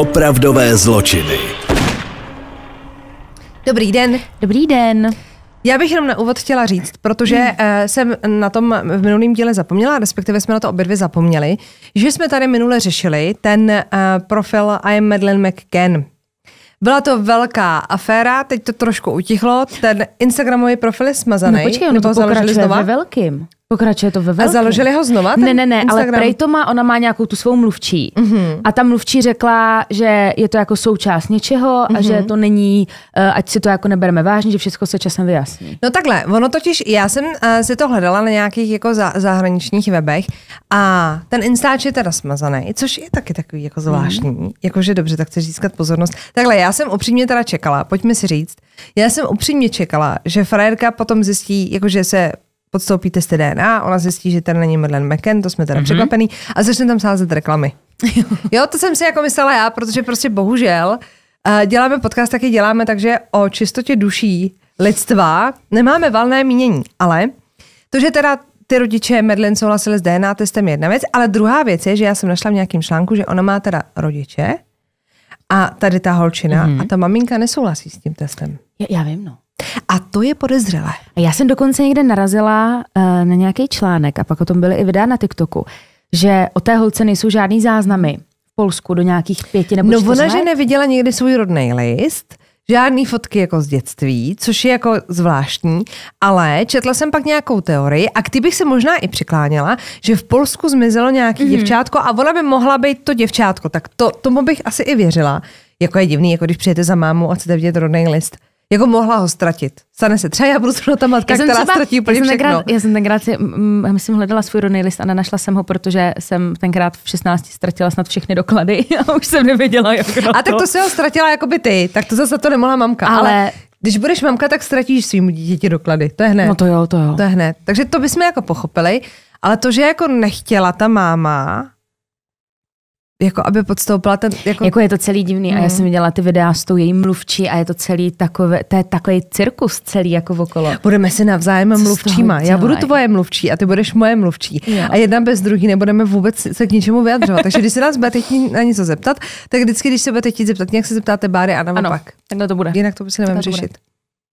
Opravdové zločiny. Dobrý den. Dobrý den. Já bych jenom na úvod chtěla říct, protože uh, jsem na tom v minulém díle zapomněla, respektive jsme na to obě dvě zapomněli, že jsme tady minule řešili ten eh, profil I am Madeleine McCann. Byla to velká aféra, teď to trošku utichlo, ten Instagramový profil je smazaný. No počkej, ono to pokračuje ve velkým. Pokračuje to ve velkém. A založili ho znova? Ten ne, ne, ne, Instagram? ale prej to má, ona má nějakou tu svou mluvčí. Mm-hmm. A ta mluvčí řekla, že je to jako součást něčeho mm-hmm. a mhm. že to není, eh, ať si to jako nebereme vážně, že všechno se časem vyjasní. No takhle, ono totiž, já jsem uh, si to hledala na nějakých jako za, zahraničních webech a ten Instač je teda smazaný, což je taky takový jako zvláštní. Mm. Jakože dobře, tak chceš získat pozornost. Takhle, já jsem upřímně teda čekala, pojďme si říct, já jsem upřímně čekala, že frajerka potom zjistí, jakože se podstoupí testy DNA, ona zjistí, že ten není Madeleine McCann, to jsme teda mm-hmm. překvapený, a začne tam sázet reklamy. jo, to jsem si jako myslela já, protože prostě bohužel uh, děláme podcast, taky děláme, takže o čistotě duší lidstva nemáme valné mínění, ale to, že teda ty rodiče Medlen souhlasili s DNA testem je jedna věc, ale druhá věc je, že já jsem našla v nějakém článku, že ona má teda rodiče a tady ta holčina mm-hmm. a ta maminka nesouhlasí s tím testem. Já, já vím, no. A to je podezřelé. Já jsem dokonce někde narazila uh, na nějaký článek a pak o tom byly i videa na TikToku, že o té holce nejsou žádný záznamy v Polsku do nějakých pěti nebo No ona, let. že neviděla někdy svůj rodný list, žádný fotky jako z dětství, což je jako zvláštní, ale četla jsem pak nějakou teorii a bych se možná i přikláněla, že v Polsku zmizelo nějaký mm-hmm. děvčátko a ona by mohla být to děvčátko, tak to, tomu bych asi i věřila. Jako je divný, jako když přijete za mámu a chcete vidět rodný list jako mohla ho ztratit. Stane se třeba, já budu zrovna ta matka, která třeba, ztratí úplně já jsem všechno. Tenkrát, já jsem tenkrát si, mm, myslím, hledala svůj rodný list a nenašla jsem ho, protože jsem tenkrát v 16 ztratila snad všechny doklady a už jsem nevěděla, jak A tak to se ho ztratila jako by ty, tak to zase to nemohla mamka. Ale, ale když budeš mamka, tak ztratíš svým dítěti doklady. To je hned. No to jo, to jo. To je hned. Takže to bychom jako pochopili, ale to, že jako nechtěla ta máma, jako aby podstoupila ten... Jako, jako je to celý divný hmm. a já mhm. jsem viděla ty videa s tou její mluvčí a je to celý takové, to je takový cirkus celý jako okolo. Budeme si navzájem Co mluvčíma. Já budu tvoje mluvčí a ty budeš moje mluvčí. Jo. A jedna bez druhý nebudeme vůbec se k ničemu vyjadřovat. Takže když se nás budete chtít na něco zeptat, tak vždycky, když se budete chtít zeptat, nějak se zeptáte Báry a naopak. Ano, to bude. Jinak to si prostě nemám řešit. Bude.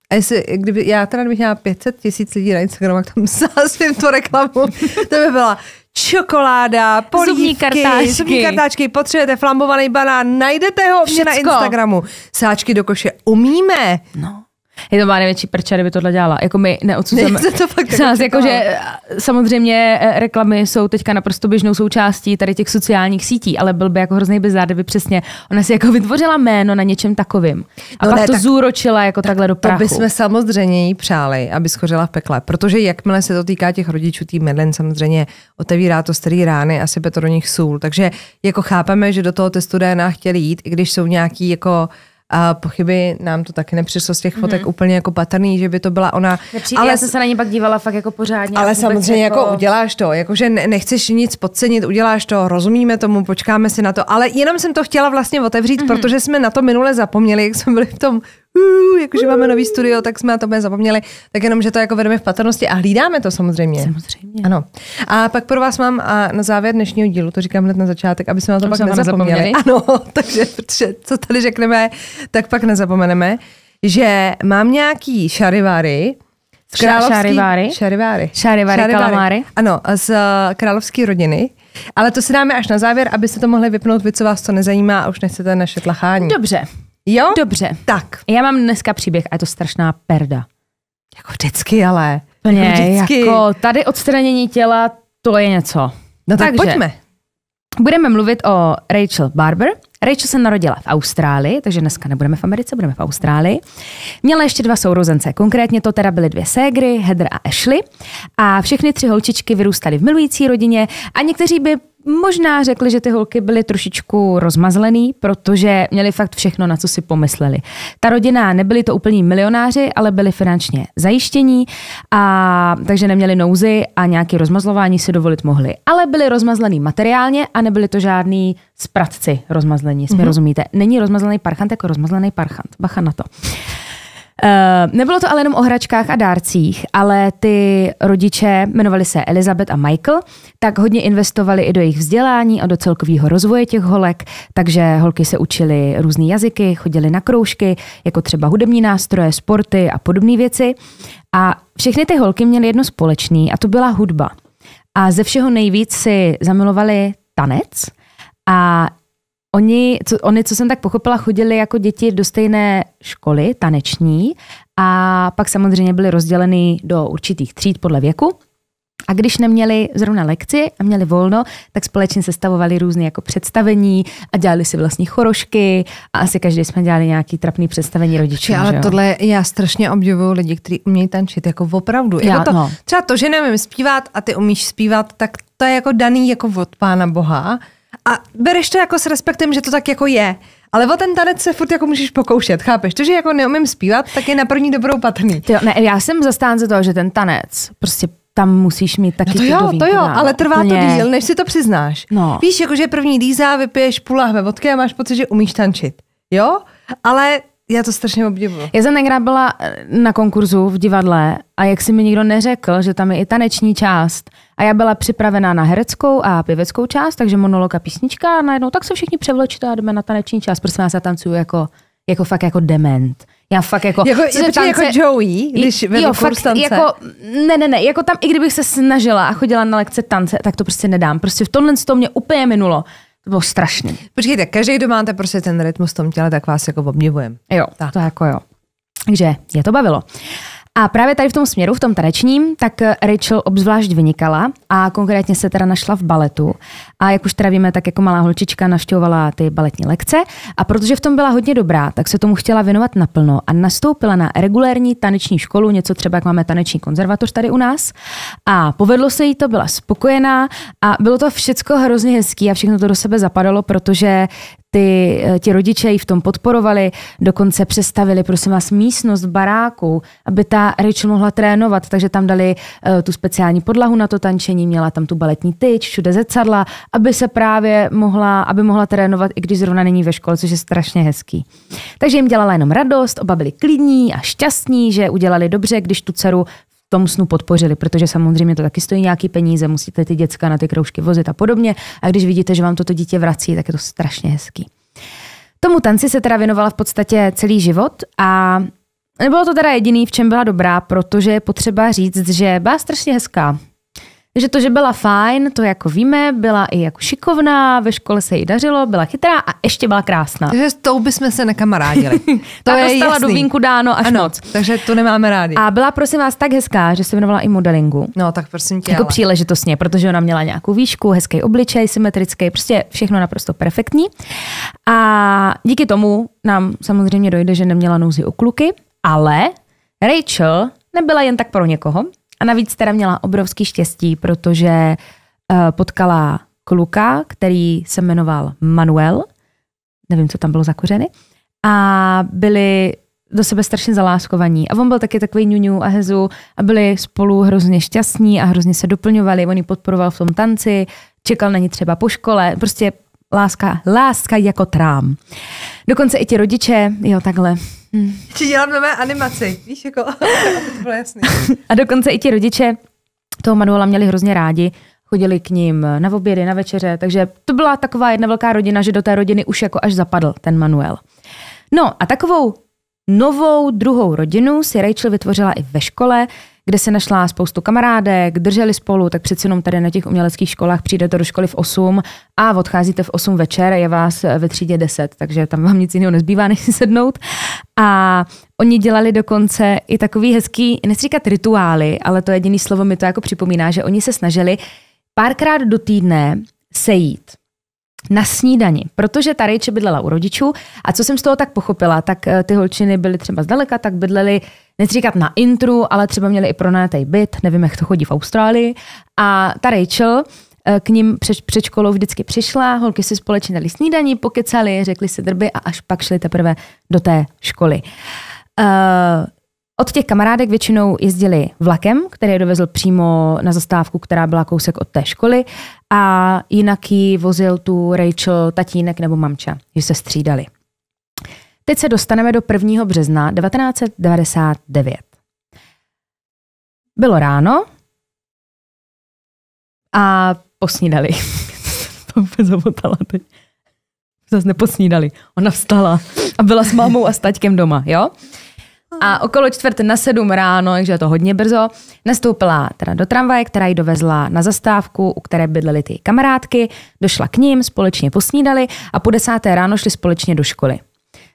A jestli, kdyby, já teda, bych měla 500 tisíc lidí na Instagramu, tak tam zásvím tu reklamu, to by byla čokoláda, polívky, zubní kartáčky. zubní kartáčky, potřebujete flambovaný banán, najdete ho u mě na Instagramu. Sáčky do koše umíme. No. Je to má největší prča, kdyby tohle dělala. Jako my neodsuzujeme. Ne, to fakt nás, jako, že samozřejmě eh, reklamy jsou teďka naprosto běžnou součástí tady těch sociálních sítí, ale byl by jako hrozný bizár, kdyby přesně ona si jako vytvořila jméno na něčem takovým. A no pak ne, to tak, zúročila jako tak, takhle do prachu. To jsme samozřejmě jí přáli, aby schořela v pekle, protože jakmile se to týká těch rodičů, tý Medlen samozřejmě otevírá to starý rány a sebe to do nich sůl. Takže jako chápeme, že do toho testu DNA chtěli jít, i když jsou nějaký jako a pochyby nám to taky nepřišlo z těch fotek mm-hmm. úplně jako patrný, že by to byla ona. Nepřijde, ale já jsem se na ní pak dívala fakt jako pořádně. Ale samozřejmě jako... jako uděláš to, jakože nechceš nic podcenit, uděláš to, rozumíme tomu, počkáme si na to. Ale jenom jsem to chtěla vlastně otevřít, mm-hmm. protože jsme na to minule zapomněli, jak jsme byli v tom jakože máme nový studio, tak jsme na to zapomněli, tak jenom, že to jako vedeme v patrnosti a hlídáme to samozřejmě. Samozřejmě. Ano. A pak pro vás mám a na závěr dnešního dílu, to říkám hned na začátek, aby jsme na to pak nezapomněli. nezapomněli. Ano, takže protože co tady řekneme, tak pak nezapomeneme, že mám nějaký šarivary, královský... Šarivary. Šariváry. Šariváry, kalamáry. Ano, z eh, královské rodiny. Ale to si dáme až na závěr, abyste to mohli vypnout vy, co vás to nezajímá a už nechcete naše tlachání. Dobře. Jo? Dobře. Tak. Já mám dneska příběh a je to strašná perda. Jako vždycky, ale. Plně, jako, vždycky. jako tady odstranění těla, to je něco. No tak Takže, pojďme. Budeme mluvit o Rachel Barber. Rachel se narodila v Austrálii, takže dneska nebudeme v Americe, budeme v Austrálii. Měla ještě dva sourozence, konkrétně to teda byly dvě ségry, Heather a Ashley. A všechny tři holčičky vyrůstaly v milující rodině a někteří by Možná řekli, že ty holky byly trošičku rozmazlený, protože měli fakt všechno, na co si pomysleli. Ta rodina nebyli to úplní milionáři, ale byli finančně zajištění, a takže neměli nouzy a nějaké rozmazlování si dovolit mohli. Ale byli rozmazlený materiálně a nebyli to žádný zpratci rozmazlení, jestli mm-hmm. rozumíte. Není rozmazlený parchant jako rozmazlený parchant. Bacha na to. Eh, nebylo to ale jenom o hračkách a dárcích, ale ty rodiče, jmenovali se Elizabeth a Michael, tak hodně investovali i do jejich vzdělání a do celkového rozvoje těch holek, takže holky se učily různé jazyky, chodily na kroužky, jako třeba hudební nástroje, sporty a podobné věci. A všechny ty holky měly jedno společné a to byla hudba. A ze všeho nejvíc si zamilovali tanec a Oni co, oni, co jsem tak pochopila, chodili jako děti do stejné školy taneční a pak samozřejmě byli rozděleni do určitých tříd podle věku. A když neměli zrovna lekci a měli volno, tak společně sestavovali různé jako představení a dělali si vlastní chorošky a asi každý jsme dělali nějaký trapný představení rodičů. Ale tohle já strašně obdivuju lidi, kteří umějí tančit, jako opravdu. Jako já, jako to, no. Třeba to, že nevím zpívat a ty umíš zpívat, tak to je jako daný jako od pána Boha. A bereš to jako s respektem, že to tak jako je. Ale o ten tanec se furt jako můžeš pokoušet, chápeš? To, že jako neumím zpívat, tak je na první dobrou patrný. Ty jo, ne, já jsem zastánce toho, že ten tanec prostě tam musíš mít taky no to jo, vínku, to jo, ale trvá Mě... to díl, než si to přiznáš. No. Víš, jakože první dýza, vypiješ půl lahve vodky a máš pocit, že umíš tančit. Jo? Ale já to strašně obdivuju. Já jsem tenkrát byla eh, na konkurzu v divadle a jak si mi nikdo neřekl, že tam je i taneční část. A já byla připravená na hereckou a pěveckou část, takže monolog a písnička a najednou tak se všichni převlečte a jdeme na taneční část. Prosím vás, já tancuju jako, jako fakt jako dement. Já fakt jako... Jako, je, tance, jako Joey, když jo, fakt, tance. jako, ne, ne, ne, jako tam i kdybych se snažila a chodila na lekce tance, tak to prostě nedám. Prostě v tomhle to mě úplně minulo. To bylo strašný. Počkejte, každý, kdo máte prostě ten rytmus v tom těle, tak vás jako obdivujeme. Jo, tak. to jako jo. Takže je to bavilo. A právě tady v tom směru, v tom tanečním, tak eh, Rachel obzvlášť vynikala a konkrétně se teda našla v baletu. A jak už teda víme, tak jako malá holčička navštěvovala ty baletní lekce a protože v tom byla hodně dobrá, tak se tomu chtěla věnovat naplno a nastoupila na regulérní taneční školu, něco třeba jak máme taneční konzervatoř tady u nás. A povedlo se jí to, byla spokojená a bylo to všecko hrozně hezký a všechno to do sebe zapadalo, protože ty, eh, ti rodiče ji v tom podporovali, dokonce přestavili, prosím vás, místnost baráku, aby ta Rachel mohla trénovat, takže tam dali eh, tu speciální podlahu na to tančení, měla tam tu baletní tyč, všude zrcadla, aby se právě mohla, aby mohla trénovat, i když zrovna není ve škole, což je strašně hezký. Takže jim dělala jenom radost, oba byli klidní a šťastní, že udělali dobře, když tu dceru tom snu podpořili, protože samozřejmě to taky stojí nějaký peníze, musíte ty děcka na ty kroužky vozit a podobně. A když vidíte, že vám toto dítě vrací, tak je to strašně hezký. Tomu tanci se teda věnovala v podstatě celý život a nebylo to teda jediný, v čem byla dobrá, protože je potřeba říct, že byla strašně hezká že to, že byla fajn, to jako víme, byla i jako šikovná, ve škole se jí dařilo, byla chytrá a ještě byla krásná. Takže s tou bychom se nekamarádili. to Ta je dostala jasný. dubínku dáno až ano, noc. Takže to nemáme rádi. A byla prosím vás tak hezká, že se věnovala i modelingu. No tak prosím tě. Jako ale. příležitostně, protože ona měla nějakou výšku, hezký obličej, symetrický, prostě všechno naprosto perfektní. A díky tomu nám samozřejmě dojde, že neměla nouzi u kluky, ale Rachel nebyla jen tak pro někoho, a navíc teda měla obrovský štěstí, protože eh, potkala kluka, který se jmenoval Manuel, nevím, co tam bylo za kořeny, a byli do sebe strašně zaláskovaní. A on byl taky takový ňuňu a hezu a byli spolu hrozně šťastní a hrozně se doplňovali. On ji podporoval v tom tanci, čekal na ní třeba po škole. Prostě láska, láska jako trám. Dokonce i ti rodiče, jo, takhle, Hmm. Či dělám nové animaci, víš, jako, to bylo jasný. A dokonce i ti rodiče toho Manuela měli hrozně rádi, chodili k ním na obědy, na večeře, takže to byla taková jedna velká rodina, že do té rodiny už jako až zapadl ten Manuel. No a takovou novou druhou rodinu si Rachel vytvořila i ve škole, kde si našla spoustu kamarádek, drželi spolu, tak přeci jenom tady na těch uměleckých školách přijdete do školy v 8 a odcházíte v 8 večer, je vás eh, ve třídě 10, takže tam vám nic jiného nezbývá, než si sednout. A oni dělali dokonce i takový hezký, nechci říkat rituály, ale to jediné slovo mi to jako připomíná, že oni se snažili párkrát do týdne sejít na snídani, protože ta Rejče bydlela u rodičů a co jsem z toho tak pochopila, tak eh, ty holčiny byly třeba zdaleka, tak bydleli, nechci říkat na intru, ale třeba měli i pronajatý byt, nevím, jak to chodí v Austrálii. A ta Rachel eh, k ním před, před školou vždycky přišla, holky si společně dali snídaní, pokecali, řekli si drby a až pak šli teprve do té školy. Uh, od těch kamarádek většinou jezdili vlakem, který je dovezl přímo na zastávku, která byla kousek od té školy a jinak ji vozil tu Rachel tatínek nebo mamča, že se střídali. Teď se dostaneme do 1. března 1999. Bylo ráno a posnídali. to úplně zavotala teď. Zase neposnídali. Ona vstala a byla s mámou a s taťkem doma, jo? A okolo čtvrt na sedm ráno, takže je to hodně brzo, nastoupila teda do tramvaje, která ji dovezla na zastávku, u které bydlely ty kamarádky, došla k ním, společně posnídali a po desáté ráno šli společně do školy.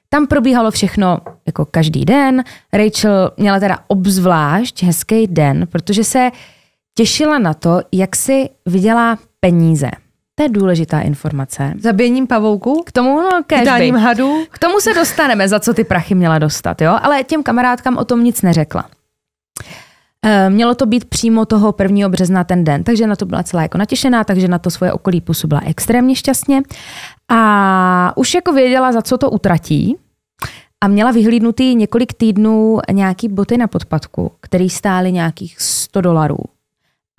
Tam probíhalo všechno jako každý den. Rachel měla teda obzvlášť hezký den, protože se těšila na to, jak si vydělá peníze. To je důležitá informace. Zabijením pavouku? K tomu, no, K hadu? K tomu se dostaneme, za co ty prachy měla dostat, jo? Ale těm kamarádkám o tom nic neřekla. Eh, mělo to být přímo toho 1. března ten den, takže na to byla celá jako natěšená, takže na to svoje okolí působila extrémně šťastně. A už jako věděla, za co to utratí, a měla vyhlídnutý několik týdnů nějaký boty na podpadku, které stály nějakých 100 dolarů.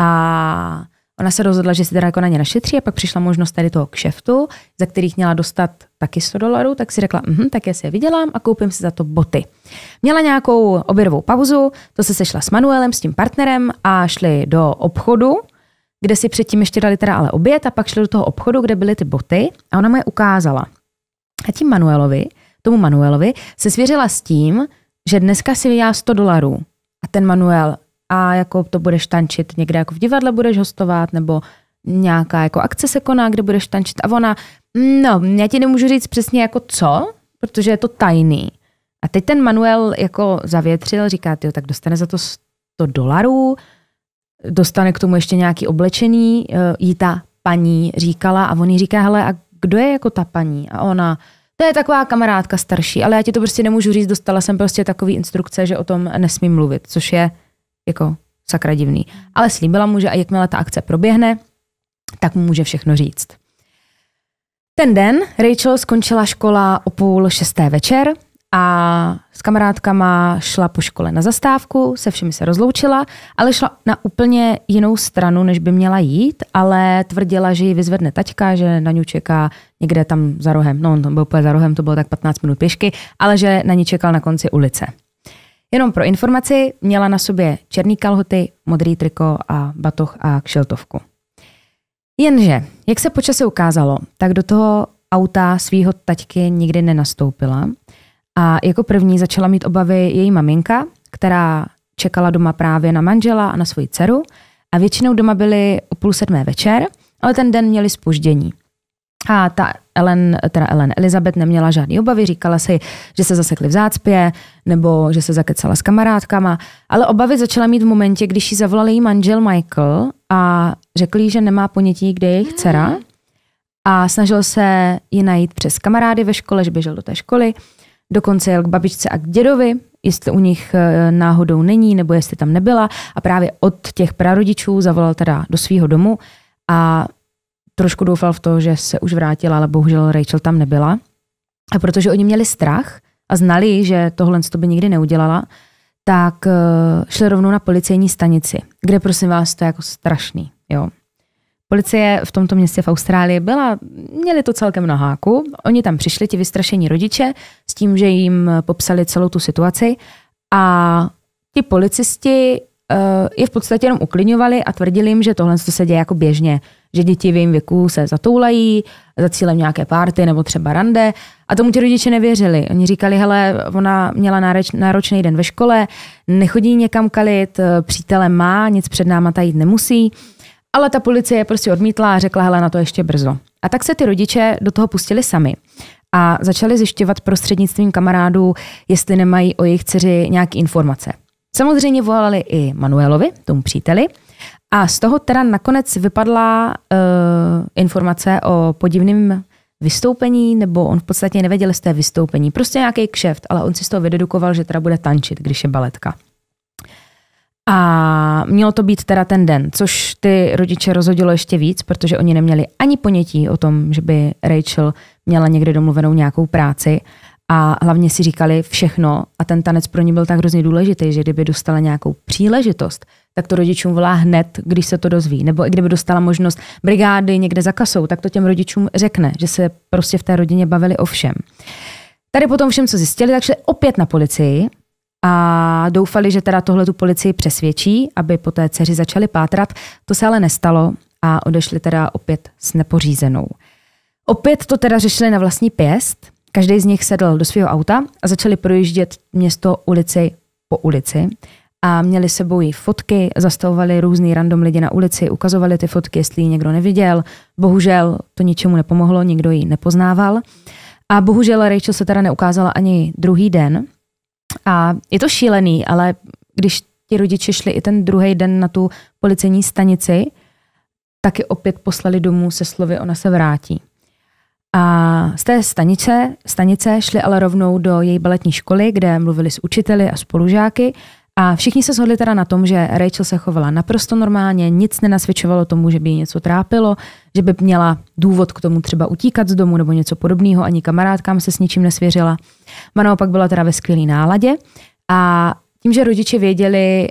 A Ona se rozhodla, že si teda jako na ně našetří a pak přišla možnost tady toho kšeftu, za kterých měla dostat taky 100 dolarů, tak si řekla, mhm, tak já si je vydělám a koupím si za to boty. Měla nějakou obědovou pauzu, to se sešla s Manuelem, s tím partnerem a šli do obchodu, kde si předtím ještě dali teda ale oběd a pak šli do toho obchodu, kde byly ty boty a ona mu je ukázala. A tím Manuelovi, tomu Manuelovi se svěřila s tím, že dneska si vydělá 100 dolarů. A ten Manuel a jako to budeš tančit někde jako v divadle budeš hostovat nebo nějaká jako akce se koná, kde budeš tančit a ona, no, já ti nemůžu říct přesně jako co, protože je to tajný. A teď ten Manuel jako zavětřil, říká, jo, tak dostane za to 100 dolarů, dostane k tomu ještě nějaký oblečení, e, jí ta paní říkala a on jí říká, hele, a kdo je jako ta paní? A ona, to je taková kamarádka starší, ale já ti to prostě nemůžu říct, dostala jsem prostě takový instrukce, že o tom nesmím mluvit, což je jako sakra divný. Ale slíbila mu, že a jakmile ta akce proběhne, tak mu může všechno říct. Ten den Rachel skončila škola o půl šesté večer a s kamarádkama šla po škole na zastávku, se všemi se rozloučila, ale šla na úplně jinou stranu, než by měla jít, ale tvrdila, že ji vyzvedne taťka, že na ní čeká někde tam za rohem, no on tam byl úplně za rohem, to bylo tak 15 minut pěšky, ale že na ní čekal na konci ulice. Jenom pro informaci, měla na sobě černý kalhoty, modrý triko a batoh a kšeltovku. Jenže, jak se počase ukázalo, tak do toho auta svýho taťky nikdy nenastoupila a jako první začala mít obavy její maminka, která čekala doma právě na manžela a na svoji dceru a většinou doma byli o půl sedmé večer, ale ten den měli spoždění. A ta Ellen, teda Ellen Elizabeth neměla žádný obavy, říkala si, že se zasekli v zácpě nebo že se zakecala s kamarádkama, ale obavy začala mít v momentě, když jí zavolal její manžel Michael a řekl jí, že nemá ponětí, kde je jejich dcera a snažil se ji najít přes kamarády ve škole, že běžel do té školy, dokonce jel k babičce a k dědovi, jestli u nich e, náhodou není nebo jestli tam nebyla a právě od těch prarodičů zavolal teda do svého domu a trošku doufal v to, že se už vrátila, ale bohužel Rachel tam nebyla. A protože oni měli strach a znali, že tohle to by nikdy neudělala, tak eh, šli rovnou na policejní stanici, kde prosím vás, to je jako strašný. Jo. Policie v tomto městě v Austrálii byla, měli to celkem na háku. Oni tam přišli, ti vystrašení rodiče, s tím, že jim popsali celou tu situaci a ti policisti eh, je v podstatě jenom uklidňovali a tvrdili jim, že tohle se děje jako běžně že děti v jejím věku se zatoulají za cílem nějaké párty nebo třeba rande. A tomu ti rodiče nevěřili. Oni říkali, hele, ona měla náročný den ve škole, nechodí někam kalit, přítele má, nic před náma tajit nemusí. Ale ta policie prostě odmítla a řekla, hele, na to ještě brzo. A tak se ty rodiče do toho pustili sami a začali zjišťovat prostřednictvím kamarádů, jestli nemají o jejich dceři nějaké informace. Samozřejmě volali i Manuelovi, tomu příteli, a z toho teda nakonec vypadla uh, informace o podivném vystoupení, nebo on v podstatě nevěděl, z té vystoupení. Prostě nějaký kšeft, ale on si z toho vydedukoval, že teda bude tančit, když je baletka. A mělo to být teda ten den, což ty rodiče rozhodilo ještě víc, protože oni neměli ani ponětí o tom, že by Rachel měla někde domluvenou nějakou práci. Uh, a hlavně si říkali všechno a ten tanec pro ně byl tak hrozně důležitý, že kdyby dostala nějakou příležitost, tak to rodičům volá hned, když se to dozví. Nebo i kdyby dostala možnost brigády někde za kasou, tak to těm rodičům řekne, že se prostě v té rodině bavili o všem. Tady potom všem, co zjistili, tak šli opět na policii a doufali, že teda tohle tu policii přesvědčí, aby po té dceři začali pátrat. To se ale nestalo a odešli teda opět s nepořízenou. Opět to teda řešili na vlastní pěst – Každý z nich sedl do svého auta a začali projíždět město ulici po ulici a měli sebou i fotky, zastavovali různý random lidi na ulici, ukazovali ty fotky, jestli ji někdo neviděl. Bohužel to ničemu nepomohlo, nikdo ji nepoznával. A bohužel Rachel se teda neukázala ani druhý den. A je to šílený, ale když ti rodiče šli i ten druhý den na tu policejní stanici, taky opět poslali domů se slovy, ona se vrátí. A z té stanice, stanice šli ale rovnou do její baletní školy, kde mluvili s učiteli a spolužáky a všichni se shodli teda na tom, že Rachel se chovala naprosto normálně, nic nenasvědčovalo tomu, že by jí něco trápilo, že by měla důvod k tomu třeba utíkat z domu nebo něco podobného, ani kamarádkám se s ničím nesvěřila. Mano naopak byla teda ve skvělé náladě a tím, že rodiče věděli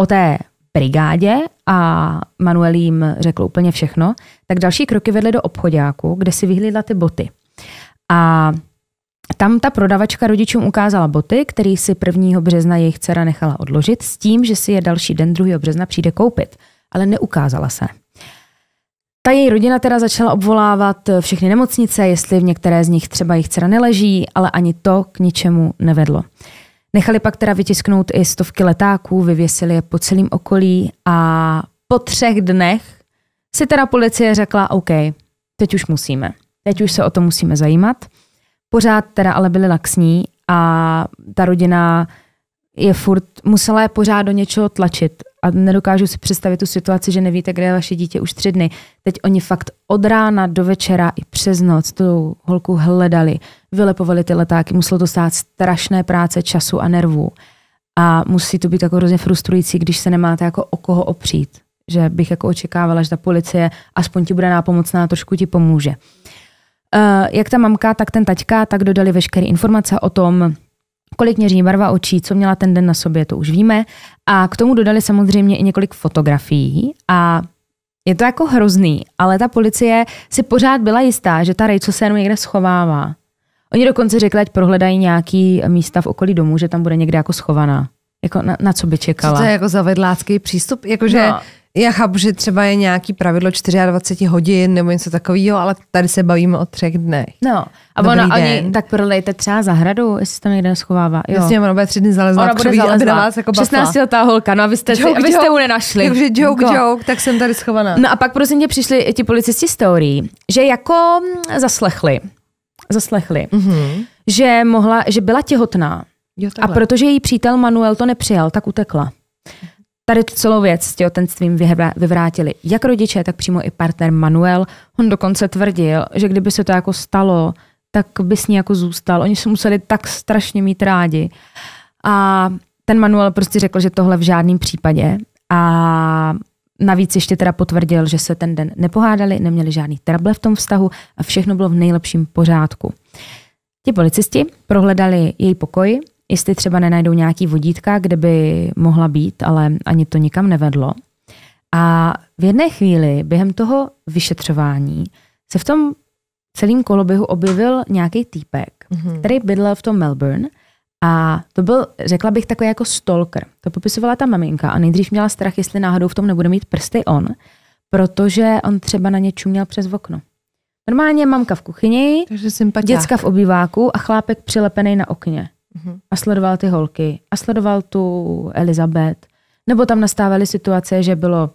o té brigádě a Manuel jim řekl úplně všechno, tak další kroky vedly do obchodáku, kde si vyhlídla ty boty. A tam ta prodavačka rodičům ukázala boty, který si 1. března jejich dcera nechala odložit s tím, že si je další den 2. března přijde koupit, ale neukázala se. Ta její rodina teda začala obvolávat všechny nemocnice, jestli v některé z nich třeba jejich dcera neleží, ale ani to k ničemu nevedlo. Nechali pak teda vytisknout i stovky letáků, vyvěsili je po celém okolí a po třech dnech si teda policie řekla, OK, teď už musíme. Teď už se o to musíme zajímat. Pořád teda ale byli laxní a ta rodina je furt, musela je pořád do něčeho tlačit. A nedokážu si představit tu situaci, že nevíte, kde je vaše dítě už tři dny. Teď oni fakt od rána do večera i přes noc tu holku hledali vylepovali ty letáky. Muselo to stát strašné práce, času a nervů. A musí to být jako hrozně frustrující, když se nemáte jako o koho opřít. Že bych jako očekávala, že ta policie aspoň ti bude nápomocná, trošku ti pomůže. Eh, jak ta mamka, tak ten taťka, tak dodali veškeré informace o tom, kolik měří barva očí, co měla ten den na sobě, to už víme. A k tomu dodali samozřejmě i několik fotografií a je to jako hrozný, ale ta policie si pořád byla jistá, že ta Rachel se jenom někde schovává. Oni dokonce řekli, ať prohledají nějaký místa v okolí domu, že tam bude někde jako schovaná. Jako na, na co by čekala. Co to je jako za vedlácký přístup? Jakože no. já chápu, že třeba je nějaký pravidlo 24 hodin nebo něco takového, ale tady se bavíme o třech dnech. No, a Dobrý ono, den. oni tak prodejte třeba zahradu, jestli tam někde schovává. Jo. Jasně, ona bude tři dny zalezla. Ona bude zalezla. Na vás jako 16 letá holka, no abyste, joke, abyste joke, mu nenašli. Takže joke, joke, jako- joke, tak jsem tady schovaná. No a pak prosím tě přišli ti policisti s teorií, že jako mm, zaslechli zaslechli, mm-hmm. že, mohla, že byla těhotná. Jo, a protože její přítel Manuel to nepřijal, tak utekla. Tady tu celou věc s těhotenstvím vyvrátili jak rodiče, tak přímo i partner Manuel. On dokonce tvrdil, že kdyby se to jako stalo, tak by s ní jako zůstal. Oni se museli tak strašně mít rádi. A ten Manuel prostě řekl, že tohle v žádném případě. A Navíc ještě teda potvrdil, že se ten den nepohádali, neměli žádný trable v tom vztahu a všechno bylo v nejlepším pořádku. Ti policisti prohledali její pokoj, jestli třeba nenajdou nějaký vodítka, kde by mohla být, ale ani to nikam nevedlo. A v jedné chvíli během toho vyšetřování se v tom celém koloběhu objevil nějaký týpek, mm-hmm. který bydlel v tom Melbourne – a to byl, řekla bych, takový jako stalker. To popisovala ta maminka a nejdřív měla strach, jestli náhodou v tom nebude mít prsty on, protože on třeba na ně čuměl přes okno. Normálně mamka v kuchyni, děcka v obýváku a chlápek přilepený na okně. Uh-huh. A sledoval ty holky. A sledoval tu Elizabeth. Nebo tam nastávaly situace, že bylo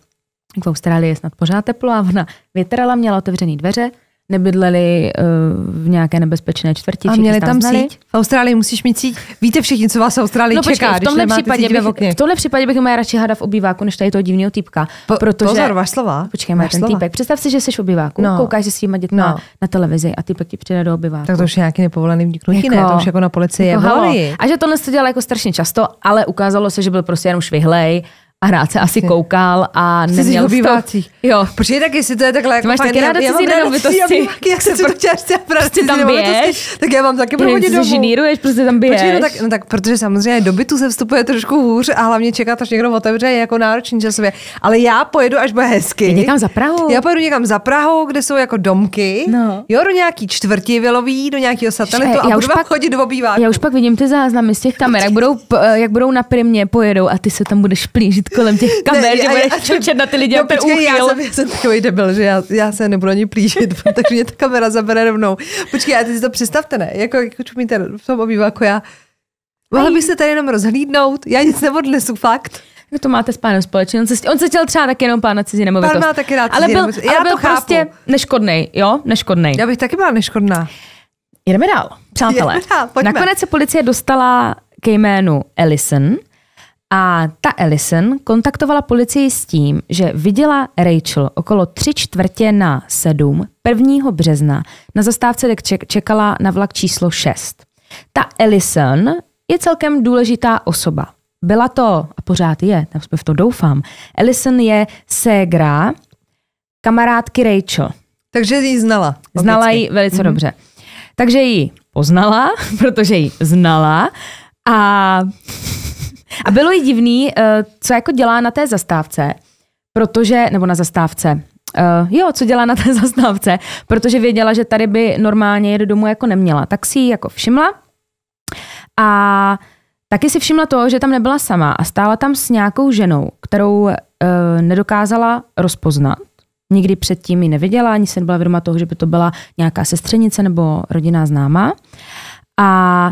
v Austrálii je snad pořád teplo a ona větrala, měla otevřený dveře, nebydleli eh, v nějaké nebezpečné čtvrti. A měli tam, tam síť? V Austrálii musíš mít síť. Víte všichni, co vás v Austrálii no, čeká, počkej, v tomhle když případě bych, v, okně. v tomhle případě bych měla radši hada v obýváku, než tady toho divného týpka. Po, protože, pozor, váš slova. Počkej, máš ten týpek. Představ si, že jsi v obýváku, no. koukáš se s těma dětma no. na televizi a týpek ti přijde do obýváku. Tak to už je nějaký nepovolený vniknutí, jako, ne? To jako- už jako na policii jako je. A že tohle se dělá jako strašně často, ale ukázalo se, že byl prostě jenom švihlej a rád se asi koukal a neměl jsi to... Jo. Počkej, tak jestli to je takhle jako... Máš taky ráda cizí nemovitosti. Jak se pročářce a prostě tam biješ. Tak já vám taky budu hodit domů. žiníruješ, prostě tam biješ. Počkej, no tak, no tak, protože samozřejmě do bytu se vstupuje trošku hůř a hlavně čekat, až někdo otevře, je jako náročný časově. Ale já pojedu, až bude hezky. Je někam za Prahu. Já pojedu někam za Prahu, kde jsou jako domky. No. Jo, do nějaký čtvrtí vilový, do nějakého satelitu a budu vám chodit do obýváku. Já už pak vidím ty záznamy z těch kamer, jak budou, eh, jak budou na primě, pojedou a ty se tam budeš plížit chodit kolem těch kamer, ne, že budeš čučet na ty lidi, no, a počkej, já jsem, já jsem takový debil, že já, já se nebudu ani plížit, takže mě ta kamera zabere rovnou. Počkej, a teď si to představte, ne? Jako, jako čumíte v tom obýváku, jako já Mohla bych se tady jenom rozhlídnout, já nic neodnesu, fakt. No to máte s pánem společně. On se, on se chtěl třeba tak jenom pána cizí nemovitost. Pán má taky rád ale byl, já ale byl to prostě neškodnej, jo? Neškodnej. Já bych taky byla neškodná. Jdeme dál, přátelé. Jdeme dál, Nakonec se policie dostala ke jménu Ellison, a ta Ellison kontaktovala policii s tím, že viděla Rachel okolo tři čtvrtě na sedm 1. března na zastávce, kde čekala na vlak číslo 6. Ta Ellison je celkem důležitá osoba. Byla to, a pořád je, tam v to doufám, Ellison je ségra kamarádky Rachel. Takže ji znala. Opětky. Znala ji velice mm-hmm. dobře. Takže ji poznala, protože ji znala a a bylo jí divný, eh, co jako dělá na té zastávce, protože, nebo na zastávce, Uh, jo, co dělá na té zastávce, protože věděla, že tady by normálně jedu domů jako neměla. Tak si ji jako všimla a taky si všimla to, že tam nebyla sama a stála tam s nějakou ženou, kterou uh, nedokázala rozpoznat. Nikdy předtím ji neviděla, ani se nebyla vědoma toho, že by to byla nějaká sestřenice nebo rodina známá. A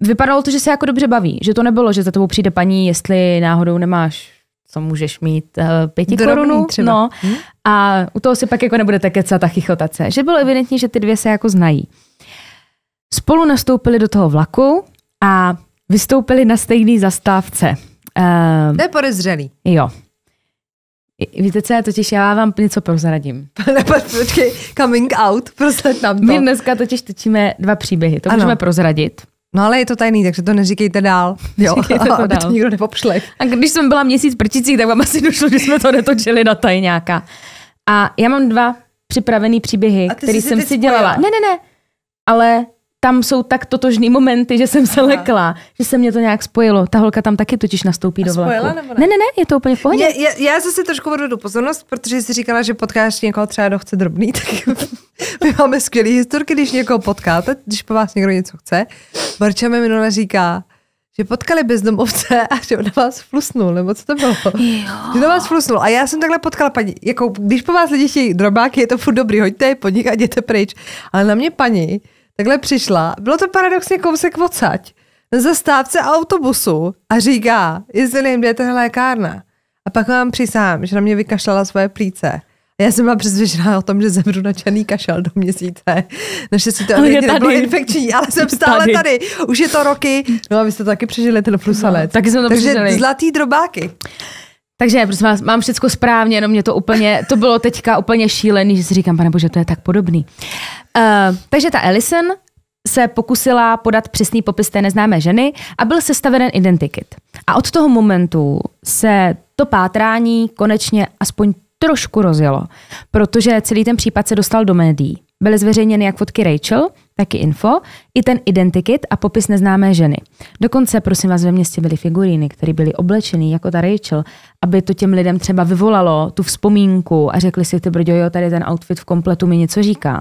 vypadalo to, že se jako dobře baví, že to nebylo, že za tebou přijde paní, jestli náhodou nemáš co můžeš mít, eh, pěti Drobný korunu. Třeba. No, hmm? A u toho si pak jako nebudete kecat a chichotat se. Že bylo evidentní, že ty dvě se jako znají. Spolu nastoupili do toho vlaku a vystoupili na stejný zastávce. Uh, to je podezřelý. Jo. Víte co, já totiž já vám něco prozradím. Počkej, coming out, prostě nám to. My dneska totiž točíme dva příběhy, to ano. můžeme prozradit. No ale je to tajný, takže to neříkejte dál. Jo, to dál. to nikdo nepopšle. A když jsem byla měsíc prčících, tak vám asi došlo, že jsme to netočili na tajňáka. A já mám dva připravený příběhy, který si jsem si dělala. Spojila. Ne, ne, ne. Ale tam jsou tak totožný momenty, že jsem se Aha. lekla, že se mě to nějak spojilo. Ta holka tam taky totiž nastoupí a do vlaku. Spojila, ne? ne, ne, ne, je to úplně v pohodě. Já, já, já zase trošku vodu pozornost, protože jsi říkala, že potkáš někoho třeba, do chce drobný, tak my máme skvělý historky, když někoho potkáte, když po vás někdo něco chce. Barča mi minule říká, že potkali bezdomovce a že on vás flusnul, nebo co to bylo? Jo. Že na vás flusnul. A já jsem takhle potkala paní, jako když po vás lidi chtějí drobáky, je to furt dobrý, hoďte je a jděte pryč. Ale na mě paní, Takhle přišla, bylo to paradoxně kousek odsaď, na zastávce autobusu a říká, jestli jim tohle lékárna. A pak vám přisám, že na mě vykašlala svoje plíce. Já jsem byla přesvědčená o tom, že zemřu na černý kašel do měsíce. si to ale je tady. infekční, ale jsem stále tady. tady. Už je to roky. No a vy jste to taky přežili, ten plusalec. No, taky jsme to Takže přežili. zlatý drobáky. Takže prosím vás, mám všechno správně, jenom mě to úplně, to bylo teďka úplně šílený, že si říkám, pane bože, to je tak podobný. Uh, takže ta Ellison se pokusila podat přesný popis té neznámé ženy a byl sestaven identikit. A od toho momentu se to pátrání konečně aspoň trošku rozjelo, protože celý ten případ se dostal do médií. Byly zveřejněny jak fotky Rachel, taky info, i ten identikit a popis neznámé ženy. Dokonce, prosím vás, ve městě byly figuríny, které byly oblečeny jako ta Rachel, aby to těm lidem třeba vyvolalo tu vzpomínku a řekli si, ty brdo, jo, tady ten outfit v kompletu mi něco říká.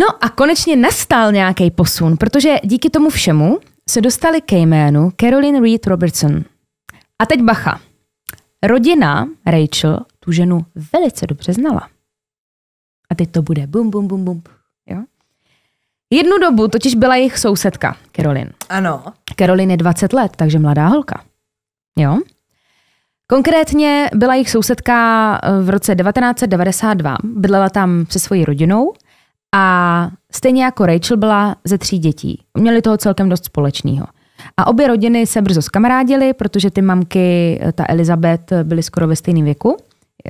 No a konečně nastal nějaký posun, protože díky tomu všemu se dostali ke jménu Caroline Reed Robertson. A teď bacha. Rodina Rachel tu ženu velice dobře znala. A teď to bude bum, bum, bum, bum. Jednu dobu totiž byla jejich sousedka, Karolin. Ano. Karolin je 20 let, takže mladá holka. Jo? Konkrétně byla jejich sousedka eh, v roce 1992. Bydlela tam se svojí rodinou a stejně jako Rachel byla ze tří dětí. Měli toho celkem dost společného. A obě rodiny se brzo zkamarádily, protože ty mamky, eh, ta Elizabeth, byly skoro ve stejném věku,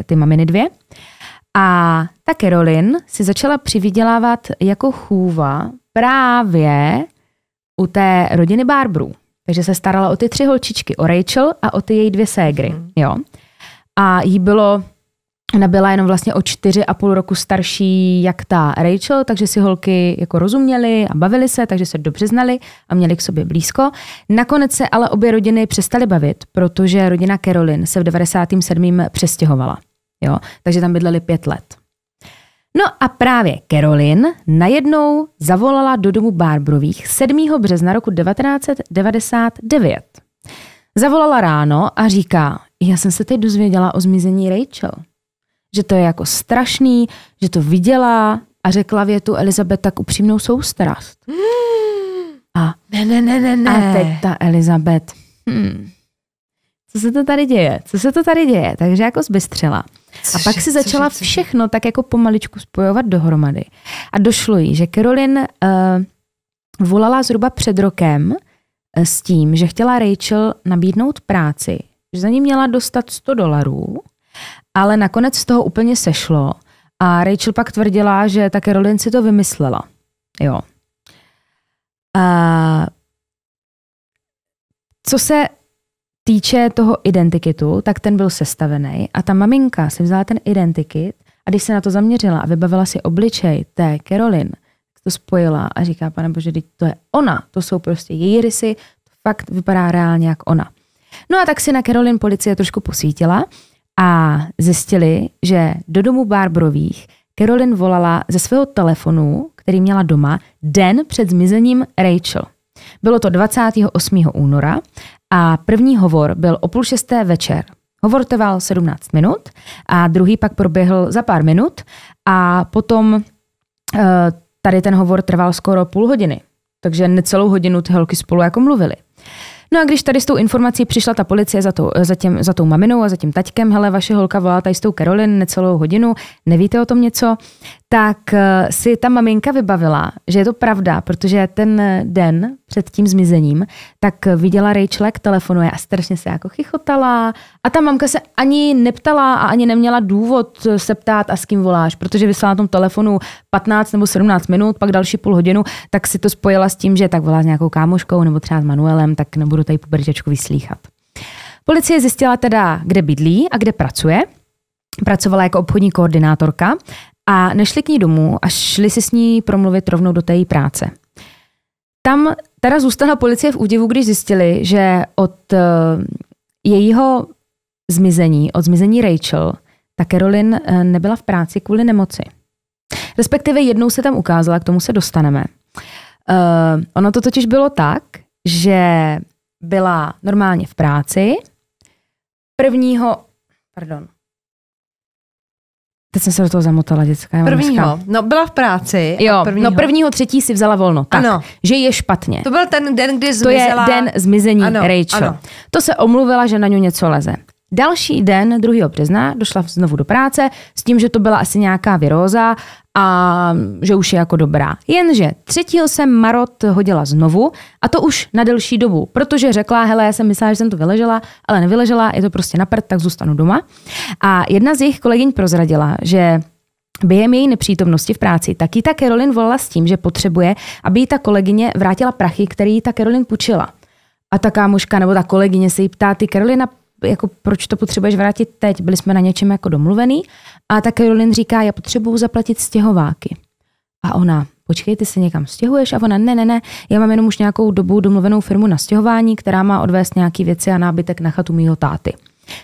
ty maminy dvě. A ta Caroline si začala přivydělávat jako chůva právě u té rodiny Barbrů. Takže se starala o ty tři holčičky, o Rachel a o ty její dvě ségry. Mm. Jo. A jí bylo, ona byla jenom vlastně o čtyři a půl roku starší jak ta Rachel, takže si holky jako rozuměly a bavily se, takže se dobře znali a měli k sobě blízko. Nakonec se ale obě rodiny přestaly bavit, protože rodina Caroline se v 97. přestěhovala. Jo? Takže tam bydleli pět let. No a právě Carolyn najednou zavolala do domu Bárbrových 7. března roku 1999. Zavolala ráno a říká, já jsem se teď dozvěděla o zmizení Rachel. Že to je jako strašný, že to viděla a řekla větu Elizabeth tak upřímnou soustrast. A, ne, ne, ne, ne, ne. a teď ta Elizabeth. Hmm co se to tady děje, co se to tady děje. Takže jako zbystřela. Což a pak si začala což všechno tak jako pomaličku spojovat dohromady. A došlo jí, že Carolyn uh, eh, volala zhruba před rokem uh, s tím, že chtěla Rachel nabídnout práci, že za ní měla dostat 100 dolarů, ale nakonec z toho úplně sešlo a Rachel pak tvrdila, že ta Carolyn si to vymyslela. Jo. Uh, co se týče toho identikitu, tak ten byl sestavený a ta maminka si vzala ten identikit a když se na to zaměřila a vybavila si obličej té Carolyn, to spojila a říká, pane bože, teď to je ona, to jsou prostě její rysy, to fakt vypadá reálně jak ona. No a tak si na Carolyn policie trošku posvítila a zjistili, že do domu Barbrových Carolyn volala ze svého telefonu, který měla doma, den před zmizením Rachel. Bylo to 28. února a první hovor byl o půl šesté večer. Hovor trval 17 minut a druhý pak proběhl za pár minut a potom eh, tady ten hovor trval skoro půl hodiny. Takže necelou hodinu ty holky spolu jako mluvili. No a když tady s tou informací přišla ta policie za tou, za, těm, za tou maminou a za tím taťkem, hele, vaše holka volá tady s tou Karolin necelou hodinu, nevíte o tom něco, tak eh, si ta maminka vybavila, že je to pravda, protože ten den před tím zmizením, tak viděla Rachel, jak telefonuje a strašně se jako chichotala. A ta mamka se ani neptala a ani neměla důvod se ptát a s kým voláš, protože vyslala na tom telefonu 15 nebo 17 minut, pak další půl hodinu, tak si to spojila s tím, že tak volá s nějakou kámoškou nebo třeba s Manuelem, tak nebudu tady puberťačku vyslíchat. Policie zjistila teda, kde bydlí a kde pracuje. Pracovala jako obchodní koordinátorka a nešli k ní domů a šli si s ní promluvit rovnou do té její práce. Tam Teda zůstala policie v údivu, když zjistili, že od eh, jejího zmizení, od zmizení Rachel, ta Caroline eh, nebyla v práci kvůli nemoci. Respektive jednou se tam ukázala, k tomu se dostaneme. Uh, ono to totiž bylo tak, že byla normálně v práci, prvního, pardon, Teď jsem se do toho zamotala, děcka. Prvního. No, byla v práci. Jo, no, prvního. no prvního třetí si vzala volno. Tak, ano. že je špatně. To byl ten den, kdy zmizela. To je den zmizení ano, Rachel. Ano. To se omluvila, že na ňu něco leze. Další den, 2. března, došla znovu do práce s tím, že to byla asi nějaká viróza a že už je jako dobrá. Jenže třetího jsem Marot hodila znovu a to už na delší dobu, protože řekla, hele, já jsem myslela, že jsem to vyležela, ale nevyležela, je to prostě na prd, tak zůstanu doma. A jedna z jejich kolegyň prozradila, že Během její nepřítomnosti v práci Tak ji ta Carolyn volala s tím, že potřebuje, aby jí ta kolegyně vrátila prachy, který jí ta Carolyn půjčila. A ta kámoška nebo ta kolegyně se jí ptá, ty Karolina, jako proč to potřebuješ vrátit teď, byli jsme na něčem jako domluvený. A tak Caroline říká, já potřebuju zaplatit stěhováky. A ona, počkej, ty se někam stěhuješ? A ona, ne, ne, ne, já mám jenom už nějakou dobu domluvenou firmu na stěhování, která má odvést nějaké věci a nábytek na chatu mýho táty.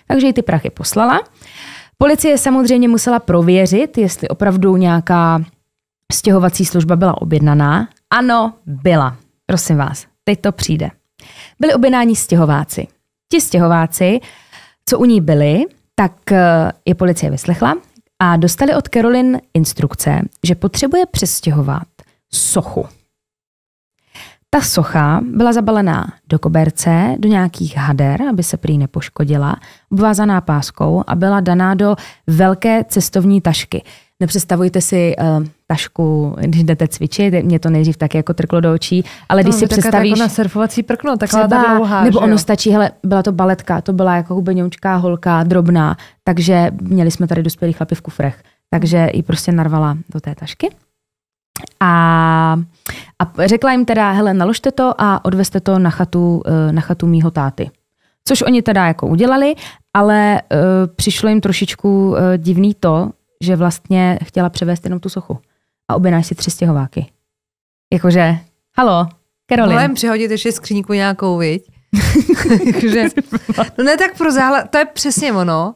Takže jí ty prachy poslala. Policie samozřejmě musela prověřit, jestli opravdu nějaká stěhovací služba byla objednaná. Ano, byla. Prosím vás, teď to přijde. Byli objednáni stěhováci. Ti stěhováci, co u ní byli, tak eh, je policie vyslechla a dostali od Carolyn instrukce, že potřebuje přestěhovat sochu. Ta socha byla zabalená do koberce, do nějakých hader, aby se prý nepoškodila, obvázaná páskou a byla daná do velké cestovní tašky nepředstavujte si uh, tašku, když jdete cvičit, mě to nejdřív tak jako trklo do očí, ale no, když si představíš... Jako na surfovací prkno, taková třeba, dlouhá, Nebo ono jo? stačí, hele, byla to baletka, to byla jako hubeňoučká holka, drobná, takže měli jsme tady dospělý chlapy v kufrech, takže ji prostě narvala do té tašky. A, a řekla jim teda, hele, naložte to a odveste to na chatu, eh, na chatu mýho táty. Což oni teda jako udělali, ale uh, přišlo jim trošičku uh, divný to, že vlastně chtěla převést jenom tu sochu. A objednáš si tři stěhováky. Jakože, halo, Karolin. Můžeme přihodit ještě skříňku nějakou, viď? Jakože, no ne tak pro záhle, to je přesně ono.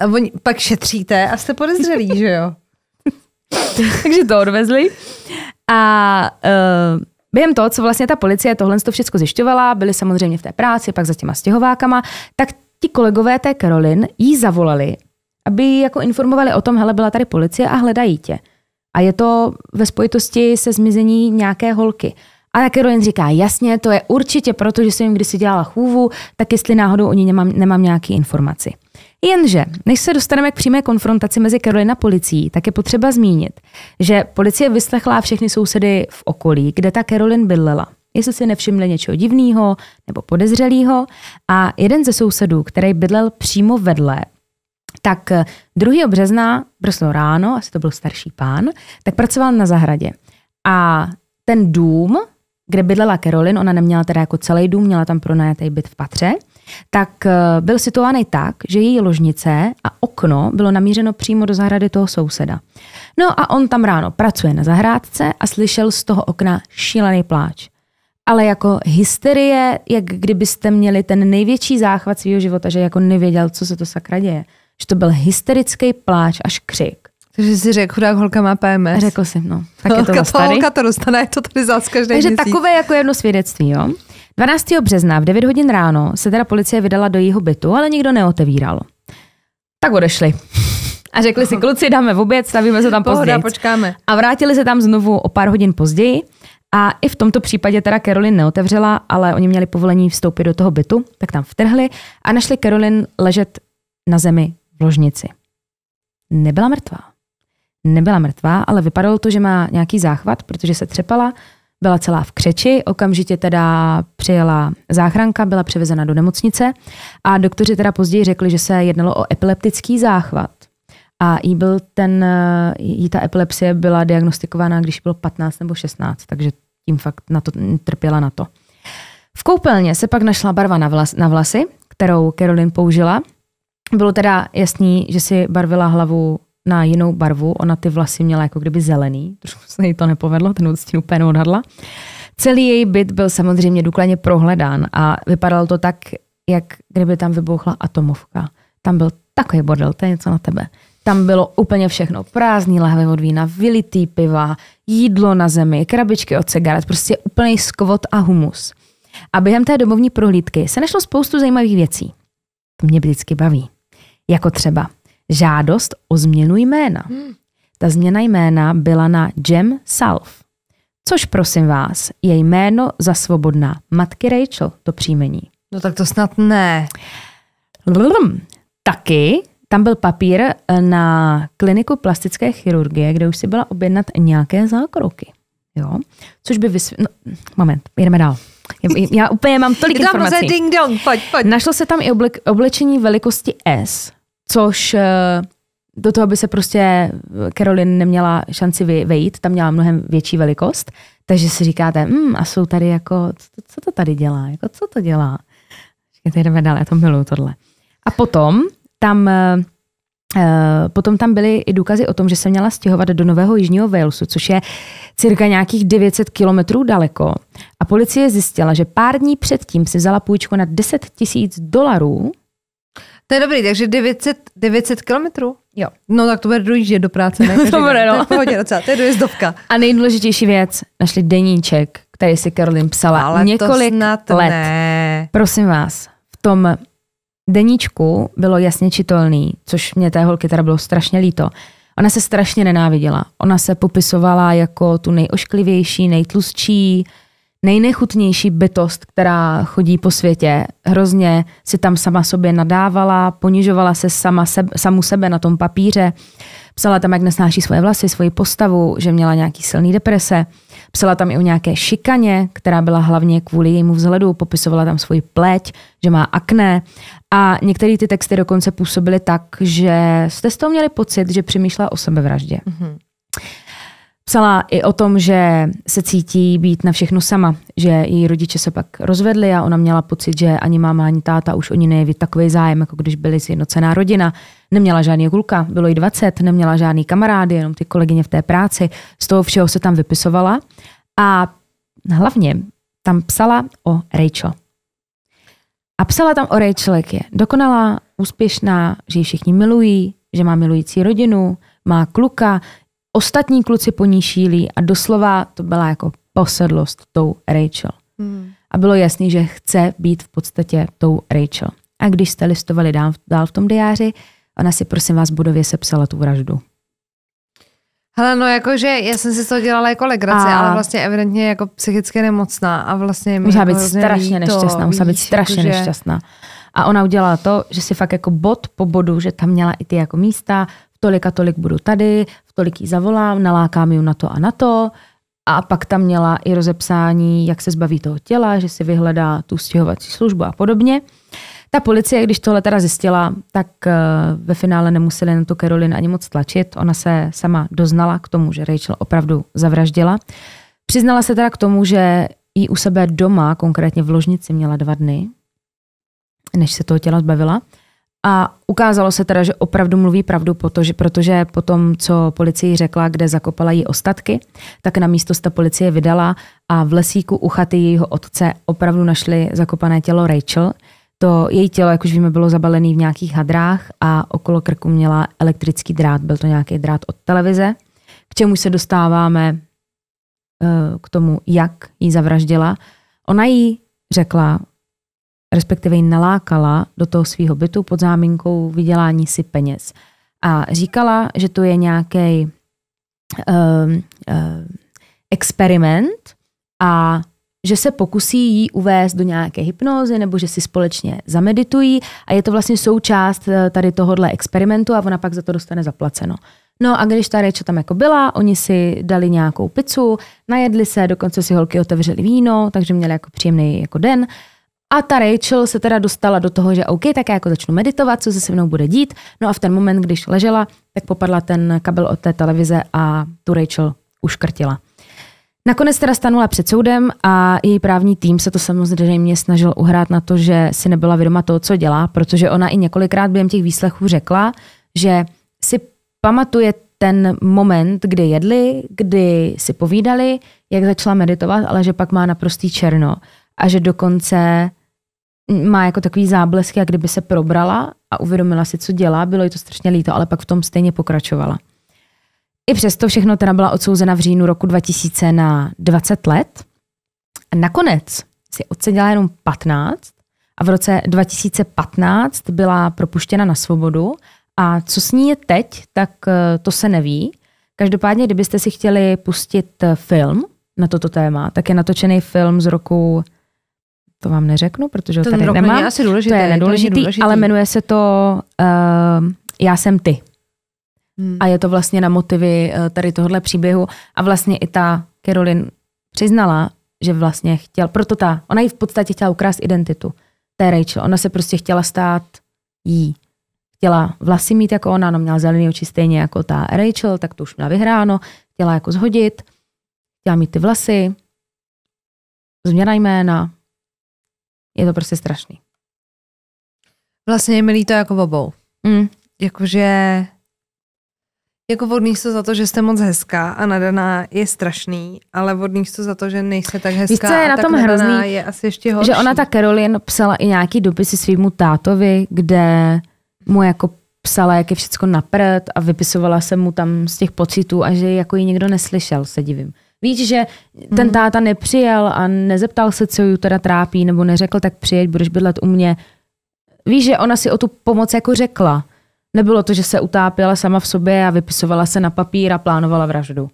A oni, pak šetříte a jste podezřelí, že jo? Takže to odvezli. A uh, během toho, co vlastně ta policie tohle to všechno zjišťovala, byli samozřejmě v té práci, pak za těma stěhovákama, tak ti kolegové té Karolin jí zavolali aby jako informovali o tom, hele, byla tady policie a hledají tě. A je to ve spojitosti se zmizení nějaké holky. A také Rowling říká, jasně, to je určitě proto, že jsem jim kdysi dělala chůvu, tak jestli náhodou o ní nemám, nemám nějaký informaci. Jenže, než se dostaneme k přímé konfrontaci mezi Karolina a policií, tak je potřeba zmínit, že policie vyslechla všechny sousedy v okolí, kde ta Karolin bydlela. Jestli si nevšimli něčeho divného nebo podezřelého. A jeden ze sousedů, který bydlel přímo vedle, tak 2. Eh, března, brzo ráno, asi to byl starší pán, tak pracoval na zahradě. A ten dům, kde bydlela Carolyn, ona neměla teda jako celý dům, měla tam pronajatý byt v patře, tak eh, byl situovaný tak, že její ložnice a okno bylo namířeno přímo do zahrady toho souseda. No a on tam ráno pracuje na zahrádce a slyšel z toho okna šílený pláč. Ale jako hysterie, jak kdybyste měli ten největší záchvat svého života, že jako nevěděl, co se to sakra děje že to byl hysterický pláč až křik. Takže si řekl, chudák holka má PMS. Řekl jsem, no. Tak holka, je to to holka to dostane, je to tady zás každý Takže měsíc. takové jako jedno svědectví, jo. 12. března v 9 hodin ráno se teda policie vydala do jeho bytu, ale nikdo neotevíral. Tak odešli. A řekli si, kluci, dáme v oběd, stavíme se tam Pohoda, později. počkáme. A vrátili se tam znovu o pár hodin později. A i v tomto případě teda Carolyn neotevřela, ale oni měli povolení vstoupit do toho bytu, tak tam vtrhli a našli Carolyn ležet na zemi v ložnici. Nebyla mrtvá. Nebyla mrtvá, ale vypadalo to, že má nějaký záchvat, protože se třepala, byla celá v křeči, okamžitě teda přijela záchranka, byla převezena do nemocnice a doktoři teda později řekli, že se jednalo o epileptický záchvat. A jí, byl ten, jí ta epilepsie byla diagnostikována, když bylo 15 nebo 16, takže tím fakt na to, trpěla na to. V koupelně se pak našla barva na, vlas, na vlasy, kterou Carolyn použila bylo teda jasný, že si barvila hlavu na jinou barvu. Ona ty vlasy měla jako kdyby zelený. Trošku se jí to nepovedlo, ten odstín úplně odhadla. Celý její byt byl samozřejmě důkladně prohledán a vypadalo to tak, jak kdyby tam vybouchla atomovka. Tam byl takový bordel, to je něco na tebe. Tam bylo úplně všechno. Prázdní lahve od vína, vylitý piva, jídlo na zemi, krabičky od cigaret, prostě úplný skvot a humus. A během té domovní prohlídky se našlo spoustu zajímavých věcí. To mě vždycky baví. Jako třeba žádost o změnu jména. Hmm. Ta změna jména byla na Jem Salf, což prosím vás je jméno za svobodná matky Rachel, to příjmení. No tak to snad ne. Lm, taky tam byl papír eh, na kliniku plastické chirurgie, kde už si byla objednat nějaké zákroky. Jo? Což by vysvětl... No, moment, jdeme dál. Já úplně mám tolik informací. ding dong, pojď, pojď. Našlo se tam i oblečení velikosti S, což eh, do toho by se prostě Karolin eh, neměla šanci vejít, tam měla mnohem větší velikost, takže si říkáte, mm, a jsou tady jako, co, co to tady dělá, jako co to dělá? Říkáte, jdeme dál, já to miluju tohle. A potom tam, eh, potom tam byly i důkazy o tom, že se měla stěhovat do Nového Jižního Walesu, což je cirka nějakých 900 kilometrů daleko. A policie zjistila, že pár dní předtím si vzala půjčku na 10 tisíc dolarů to je dobrý, takže 900, 900 kilometrů? Jo. No tak to bude dojíždět do práce, ne? to bude, no. To je no. docela, to je dojezdovka. A nejdůležitější věc, našli deníček, který si Karolin psala Ale několik to snad let. Ne. Prosím vás, v tom deníčku bylo jasně čitelný, což mě té holky teda bylo strašně líto. Ona se strašně nenáviděla. Ona se popisovala jako tu nejošklivější, nejtlustší, nejnechutnější bytost, která chodí po světě. Hrozně si tam sama sobě nadávala, ponižovala se sama sebe, samu sebe na tom papíře. Psala tam, jak nesnáší svoje vlasy, svoji postavu, že měla nějaký silný deprese. Psala tam i o nějaké šikaně, která byla hlavně kvůli jejímu vzhledu. Popisovala tam svoji pleť, že má akné. A některé ty texty dokonce působily tak, že jste z toho měli pocit, že přemýšlela o sebevraždě. Mm-hmm. Psala i o tom, že se cítí být na všechno sama, že její rodiče se pak rozvedli a ona měla pocit, že ani máma, ani táta už oni nejeví takový zájem, jako když byli sjednocená rodina. Neměla žádný kluka, bylo jí 20, neměla žádný kamarády, jenom ty kolegyně v té práci. Z toho všeho se tam vypisovala a hlavně tam psala o Rachel. A psala tam o Rachel, jak je dokonalá, úspěšná, že ji všichni milují, že má milující rodinu, má kluka, Ostatní kluci po ní šílí a doslova to byla jako posedlost tou Rachel. Hmm. A bylo jasný, že chce být v podstatě tou Rachel. A když jste listovali dál, dál v tom diáři, ona si prosím vás budově sepsala tu vraždu. Hele, no jakože já jsem si to dělala jako legraci, a... ale vlastně evidentně jako psychicky nemocná a vlastně mi musela jako být strašně líto, nešťastná, musela být strašně jakože... nešťastná. A ona udělala to, že si fakt jako bod po bodu, že tam měla i ty jako místa, tolik a tolik budu tady, tolik jí zavolám, nalákám ju na to a na to. A pak tam měla i rozepsání, jak se zbaví toho těla, že si vyhledá tu stěhovací službu a podobně. Ta policie, když tohle teda zjistila, tak eh, ve finále nemuseli na tu Caroline ani moc tlačit. Ona se sama doznala k tomu, že Rachel opravdu zavraždila. Přiznala se teda k tomu, že i u sebe doma, konkrétně v ložnici, měla dva dny, než se toho těla zbavila. A ukázalo se teda, že opravdu mluví pravdu, protože, protože po tom, co policii řekla, kde zakopala jí ostatky, tak na místo sta policie vydala a v lesíku u chaty jejího otce opravdu našli zakopané tělo Rachel. To její tělo, jak už víme, bylo zabalené v nějakých hadrách a okolo krku měla elektrický drát, byl to nějaký drát od televize, k čemu se dostáváme eh, k tomu, jak ji zavraždila. Ona jí řekla respektive ji nalákala do toho svého bytu pod záminkou vydělání si peněz. A říkala, že to je nějaký uh, ehm, uh, ehm, experiment a že se pokusí jí uvést do nějaké hypnózy nebo že si společně zameditují a je to vlastně součást eh, tady tohohle experimentu a ona pak za to dostane zaplaceno. No a když ta Rachel tam jako byla, oni si dali nějakou pizzu, najedli se, dokonce si holky otevřeli víno, takže měli jako příjemný jako den a ta Rachel se teda dostala do toho, že OK, tak já jako začnu meditovat, co se se mnou bude dít. No a v ten moment, když ležela, tak popadla ten kabel od té televize a tu Rachel uškrtila. Nakonec teda stanula před soudem a její právní tým se to samozřejmě snažil uhrát na to, že si nebyla vědoma toho, co dělá, protože ona i několikrát během těch výslechů řekla, že si pamatuje ten moment, kdy jedli, kdy si povídali, jak začala meditovat, ale že pak má naprostý černo a že dokonce má jako takový záblesky, jak kdyby se probrala a uvědomila si, co dělá, bylo jí to strašně líto, ale pak v tom stejně pokračovala. I přesto všechno teda byla odsouzena v říjnu roku 2000 na 20 let. Nakonec si odseděla jenom 15 a v roce 2015 byla propuštěna na svobodu a co s ní je teď, tak eh, to se neví. Každopádně, kdybyste si chtěli pustit film na toto téma, tak je natočený film z roku to vám neřeknu, protože Ten tady rok nemám. Není asi důležité, to je nedůležitý, to důležitý, ale jmenuje se to uh, Já jsem ty. Hmm. A je to vlastně na motivy uh, tady tohohle příběhu. A vlastně i ta Carolyn přiznala, že vlastně chtěla, proto ta, ona jí v podstatě chtěla ukrást identitu té Rachel. Ona se prostě chtěla stát jí. Chtěla vlasy mít jako ona, ona měla zelený oči stejně jako ta Rachel, tak to už měla vyhráno. Chtěla jako zhodit, chtěla mít ty vlasy, změna jména, je to prostě strašný. Vlastně je milý to jako v obou. Mm. Jakože jako vodný to za to, že jste moc hezká a nadaná je strašný, ale vodný to za to, že nejste tak hezká Víš, co je na tom tak hrozný, je asi ještě horší. Že ona ta Karolin psala i nějaký dopisy svýmu tátovi, kde mu jako psala, jak je všecko napřed a vypisovala se mu tam z těch pocitů a že jako ji někdo neslyšel, se divím. Víš, že ten mhm. táta nepřijel a nezeptal se, co ji teda trápí, nebo neřekl, tak přijeď, budeš bydlet u mě. Víš, že ona si o tu pomoc jako řekla. Nebylo to, že se utápěla sama v sobě a vypisovala se na papír a plánovala vraždu.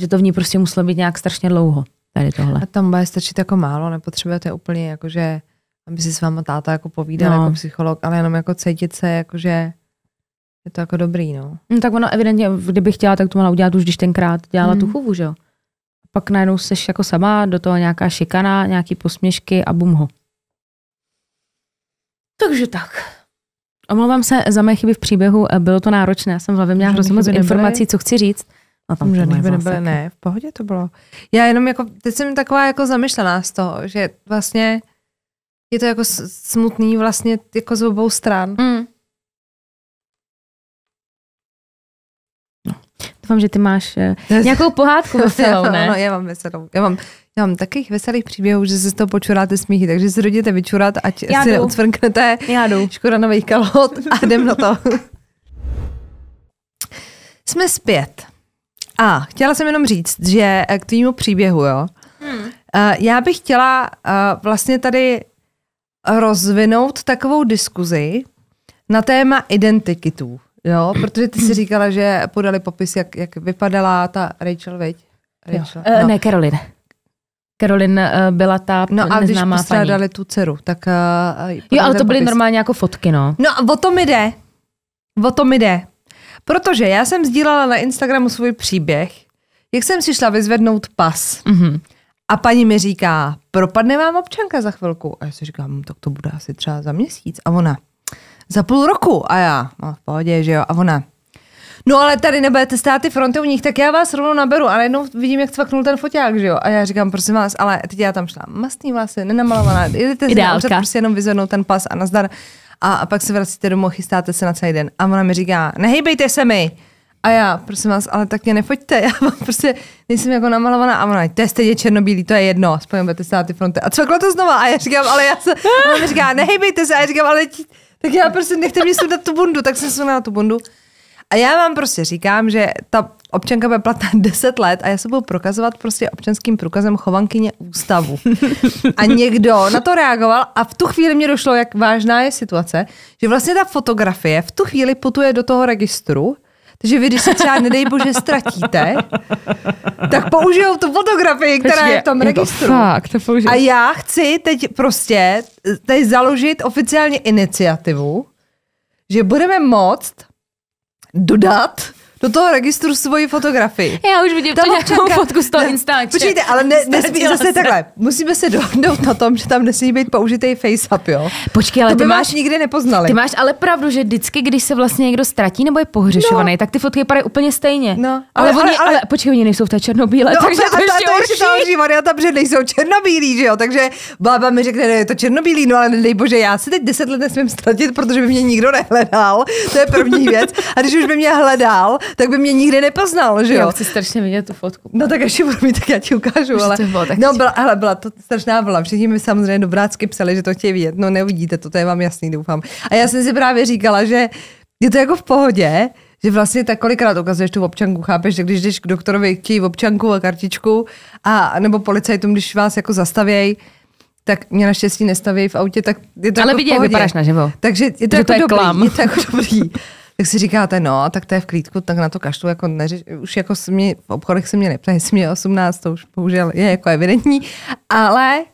Že to v ní prostě muselo být nějak strašně dlouho. Tady tohle. A tam bude stačit jako málo, nepotřebujete úplně jakože, aby si s váma táta jako povídal no. jako psycholog, ale jenom jako cítit se jakože je to jako dobrý, no. no tak ona evidentně, kdyby chtěla, tak to mohla udělat už, když tenkrát dělala mm. tu hmm. chůvu, že jo. Pak najednou seš jako sama, do toho nějaká šikana, nějaký posměšky a bum ho. Takže tak. Omlouvám se za mé chyby v příběhu, eh, bylo to náročné, já jsem v hlavě měla hrozně moc informací, co chci říct. No tam že nebyly, ne, v pohodě to bylo. Já jenom jako, teď jsem taková jako zamyšlená z toho, že vlastně je to jako smutný vlastně jako z obou stran. Mm. Doufám, že ty máš eh, nějakou pohádku veselou, ne? Ano, já mám veselou. Já mám, já mám takových veselých příběhů, že se z toho počuráte smíchy, takže se rodíte vyčurat, ať já si neocvrknete škoda nových kalhot a jdem na to. Jsme zpět. A chtěla jsem jenom říct, že eh, k tvýmu příběhu, jo. Hmm. Eh, já bych chtěla vlastně tady rozvinout takovou diskuzi na téma identikitů. Jo, protože ty si říkala, že podali popis, jak, jak vypadala ta Rachel, viď? Rachel. Jo. Eh, no. Ne, Karolin. Karolin eh, byla ta No a když postrádali tu dceru, tak... Uh, jo, ale to byly popis. normálně jako fotky, no. No o to mi jde. O to mi jde. Protože já jsem sdílala na Instagramu svůj příběh, jak jsem si šla vyzvednout pas. Mm-hmm. A paní mi říká, propadne vám občanka za chvilku. A já si říkám, hmm, tak to bude asi třeba za měsíc. A ona, za půl roku. A já, no v pohodě, že jo. A ona, no ale tady nebudete stát ty nich, tak já vás rovnou naberu. A najednou vidím, jak cvaknul ten foťák, že jo. A já říkám, prosím vás, ale teď já tam šla masný vlasy, nenamalovaná, jdete si na prostě jenom vyzvednout ten pas a nazdar. A, a pak se vracíte domů, chystáte se na celý den. A ona mi říká, nehejbejte se mi. A já, prosím vás, ale tak mě nefoďte, já vám prostě nejsem jako namalovaná. A ona, to je stejně černobílý, to je jedno, aspoň budete stát ty fronty. A co to znova. A já říkám, ale já se, ona mi říká, nehejbejte se. A já říkám, ale tak já prostě nechte mě sundat tu bundu, tak jsem sundala tu bundu. A já vám prostě říkám, že ta občanka bude platná 10 let a já se budu prokazovat prostě občanským průkazem chovankyně ústavu. A někdo na to reagoval a v tu chvíli mě došlo, jak vážná je situace, že vlastně ta fotografie v tu chvíli putuje do toho registru takže vy, když se třeba, nedej bože, ztratíte, tak použijou tu fotografii, která je v tom registru. To fakt, to A já chci teď prostě eh, tady založit oficiálně iniciativu, že budeme moct dodat do toho registru svoji fotografii. Já už vidím tam nějakou fotku z toho ne, Instače. Počkejte, ale ne, nesmí zase se. takhle. Musíme se dohodnout na tom, že tam nesmí být použitý face-up, jo? Počkej, ale to by ty máš nikdy nepoznali. Ty máš ale pravdu, že vždycky, když se vlastně někdo ztratí nebo je pohřešovaný, no. tak ty fotky vypadají úplně stejně. No. Ale, ale, oni, ale, ale, počkej, oni nejsou v té černobílé, no, takže a to, a ještě to ještě horší varianta, protože nejsou černobílí, že jo? Takže bába mi řekne, že je to černobílý, no ale nedej bože, já se teď deset let nesmím ztratit, protože by mě nikdo nehledal. To je první věc. A když už by mě hledal, tak by mě nikdy nepoznal, že jo? Já chci strašně vidět tu fotku. No tak až budu mít, tak já ti ukážu. Už ale... Bylo, tak no, byla, ale byla to strašná vla. Všichni mi samozřejmě dobrácky psali, že to chtějí vidět. No neuvidíte to, to je vám jasný, doufám. A já jsem si právě říkala, že je to jako v pohodě, že vlastně tak kolikrát ukazuješ tu občanku, chápeš, že když jdeš k doktorovi, chtějí občanku a kartičku, a nebo policajtům, když vás jako zastavějí, tak mě naštěstí nestaví v autě, tak je to Ale jako vidí, jak vypadáš naživo. Takže je to, že jako to je dobrý, klam. je to jako dobrý. tak si říkáte, no, tak to je v klídku, tak na to kaštu jako neřeš, už jako se mě, v obchodech se mě neptá, jestli mě 18, to už bohužel je jako evidentní, ale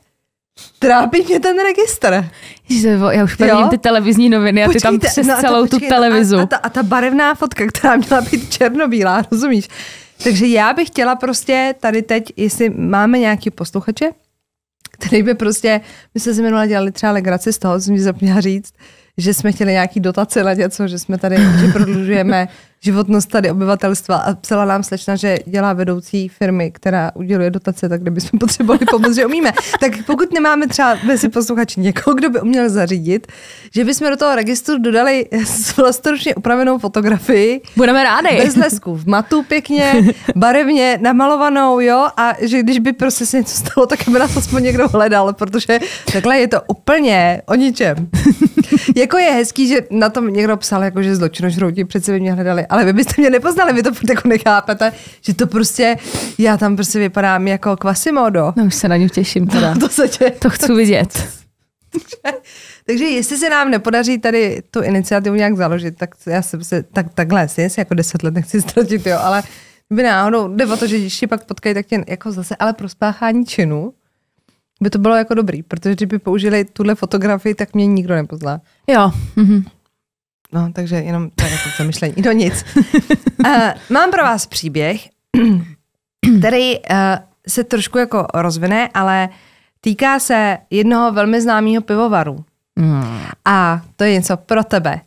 Trápí mě ten registr. Ježiš, já už prvním ty televizní noviny a ty Počkejte, tam přes no a celou tu televizu. a, a, ta, a ta barevná fotka, která měla být černobílá, rozumíš? Takže já bych chtěla prostě tady teď, jestli máme nějaký posluchače, který by prostě, my jsme si minule dělali třeba legraci z toho, co mi zapomněla říct, uh, že jsme chtěli nějaký dotace na něco, že jsme tady, že prodlužujeme životnost tady obyvatelstva a psala nám slečna, že dělá vedoucí firmy, která uděluje dotace, tak bychom potřebovali pomoc, že umíme. Tak pokud nemáme třeba mezi posluchači někoho, kdo by uměl zařídit, že bychom do toho registru dodali vlastnoručně upravenou fotografii. Budeme rádi. Bez lesku, v matu pěkně, barevně, namalovanou, jo, a že když by prostě se něco stalo, tak by nás aspoň někdo hledal, protože takhle je to úplně o ničem. jako je hezký, že na tom někdo psal, jako že zločinožrouti přece by mě hledali ale vy byste mě nepoznali, vy to jako nechápete, že to prostě, já tam prostě vypadám jako Quasimodo. No už se na ně těším teda. to se tě... To chci vidět. Takže jestli se nám nepodaří tady tu iniciativu nějak založit, tak já jsem se, tak, takhle, si jako deset let nechci ztratit, jo, ale by náhodou, jde o to, že když pak potkají, tak tě jako zase, ale pro spáchání činu, by to bylo jako dobrý, protože kdyby použili tuhle fotografii, tak mě nikdo nepozná. Jo. Mm-hmm. No, takže jenom to je jako zamyšlení. Do no nic. uh, mám pro vás příběh, který uh, se trošku jako rozvine, ale týká se jednoho velmi známého pivovaru. Hmm. A to je něco pro tebe.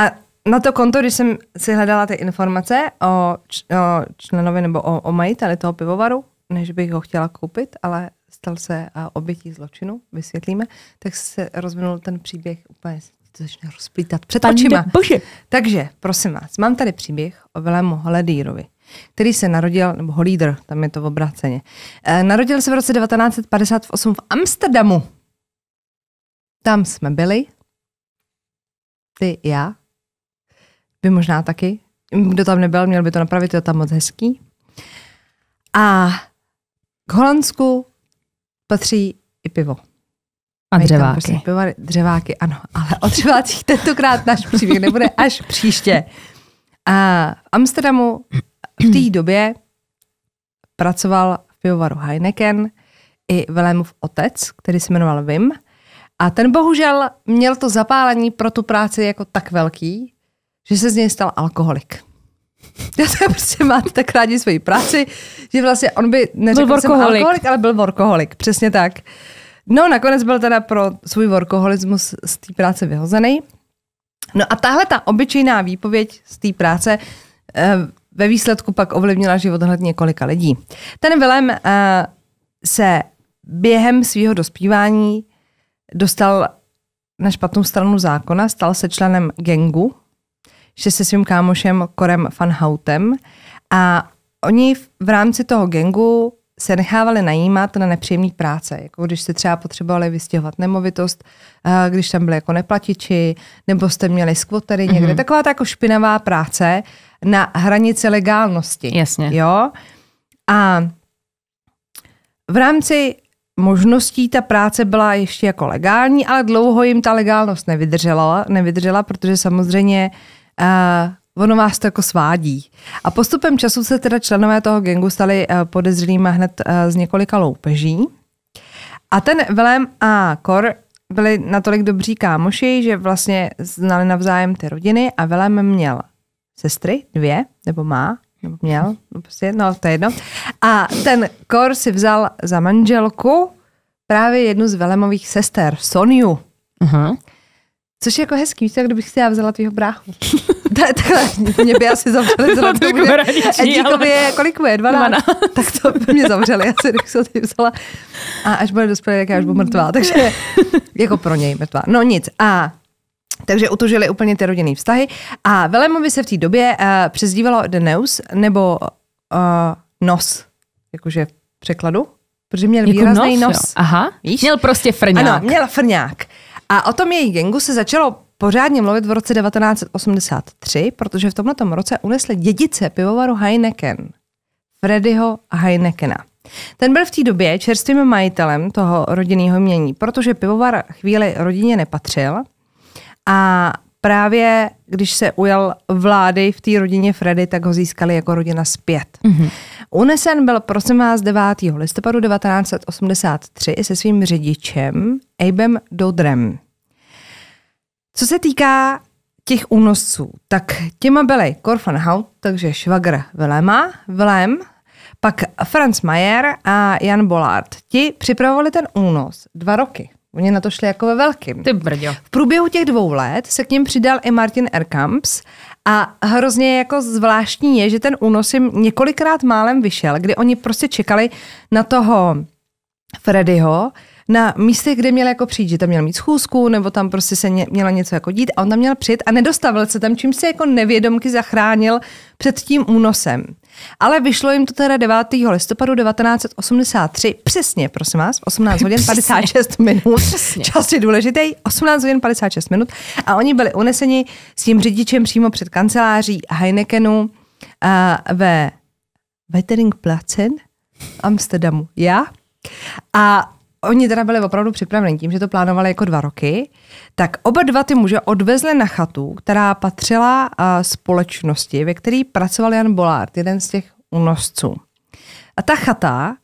A na to konto, když jsem si hledala ty informace o, č- o členovi nebo o, o majiteli toho pivovaru, než bych ho chtěla koupit, ale stal se eh, obětí zločinu, vysvětlíme, tak se rozvinul ten příběh úplně to začne rozplítat před Pane očima. Bože. Takže, prosím vás, mám tady příběh o Vilému Holedýrovi, který se narodil, nebo Holídr, tam je to v obráceně. Eh, narodil se v roce 1958 v Amsterdamu. Tam jsme byli, ty, já, vy možná taky. Kdo tam nebyl, měl by to napravit, je tam moc hezký. A k Holandsku patří i pivo. A dřeváky. Prostě pivary, dřeváky, ano. Ale o dřevácích tentokrát náš příběh nebude až příště. A v Amsterdamu v té době pracoval v pivovaru Heineken i Vilémův otec, který se jmenoval Vim. A ten bohužel měl to zapálení pro tu práci jako tak velký, že se z něj stal alkoholik. Já to prostě máte tak rádi svoji práci, že vlastně on by neřekl, byl jsem alkoholik, ale byl workoholik, přesně tak. No, nakonec byl teda pro svůj workoholismus z té práce vyhozený. No a tahle ta obyčejná výpověď z té práce eh, ve výsledku pak ovlivnila život hned několika lidí. Ten Vilém eh, se během svého dospívání dostal na špatnou stranu zákona, stal se členem gengu, že se svým kámošem Korem Van Houtem a oni v rámci toho gengu se nechávali najímat na nepříjemné práce, jako když jste třeba potřebovali vystěhovat nemovitost, eh, když tam byli jako neplatiči, nebo jste měli skvotery někde. Mm-hmm. Taková ta jako špinavá práce na hranici legálnosti. Jasně. Jo? A v rámci možností ta práce byla ještě jako legální, ale dlouho jim ta legálnost nevydržela, nevydržela protože samozřejmě uh, ono vás to jako svádí. A postupem času se teda členové toho gengu stali eh, podezřelými hned eh, z několika loupeží. A ten Vilém a Kor byli natolik dobří kámoši, že vlastně znali navzájem ty rodiny a Vilém měl sestry, dvě, nebo má, nebo měl, no, prostě, no to je jedno. A ten Kor si vzal za manželku právě jednu z Velemových sester, Soniu. Uh-huh. Což je jako hezký, víš, kdybych si já vzala tvýho bráchu. Takhle, mě by asi zavřeli za to bude. Edíkovi je, kolik mu je, 12? Tak to by mě zavřeli, já si bych se vzala. A až bude dospělý, tak já už budu mrtvá, takže jako pro něj mrtvá. No nic, a takže utužili úplně ty rodinné vztahy. A Velemovi se v té době uh, přezdívalo The Neus, nebo uh, nos, jakože v překladu, protože měl jako výrazný nos. nos. Aha, Víš? měl prostě frňák. Ano, měl frňák. A o tom jejich gengu se začalo pořádně mluvit v roce 1983, protože v tomto roce unesli dědice pivovaru Heineken, Freddyho Heinekena. Ten byl v té době čerstvým majitelem toho rodinného mění, protože pivovar chvíli rodině nepatřil a právě když se ujal vlády v té rodině Freddy, tak ho získali jako rodina zpět. Mm-hmm. Unesen byl prosím vás 9. listopadu 1983 se svým řidičem Abem Dodrem. Co se týká těch únosců, tak těma byly Korfanhaut, takže švagr Vilema, Vilem, pak Franz Mayer a Jan Bollard. Ti připravovali ten únos dva roky. Oni na to šli jako ve velkým. Ty brďo. V průběhu těch dvou let se k ním přidal i Martin Erkamps a hrozně jako zvláštní je, že ten únos jim několikrát málem vyšel, kdy oni prostě čekali na toho Freddyho, na místech, kde měl jako přijít, že tam měl mít schůzku, nebo tam prostě se ně, měla něco jako dít a on tam měl přijít, a nedostavil se tam, čím se jako nevědomky zachránil před tím únosem. Ale vyšlo jim to teda 9. listopadu 1983, přesně, prosím vás, 18 hodin 56 minut, přesně. čas je důležitý, 18 hodin 56 minut a oni byli uneseni s tím řidičem přímo před kanceláří Heinekenu a ve Wettering Placen Amsterdamu. Já? A oni teda byli opravdu připraveni tím, že to plánovali jako dva roky, tak oba dva ty muže odvezli na chatu, která patřila společnosti, ve které pracoval Jan Bolár, jeden z těch unosců. A ta chata,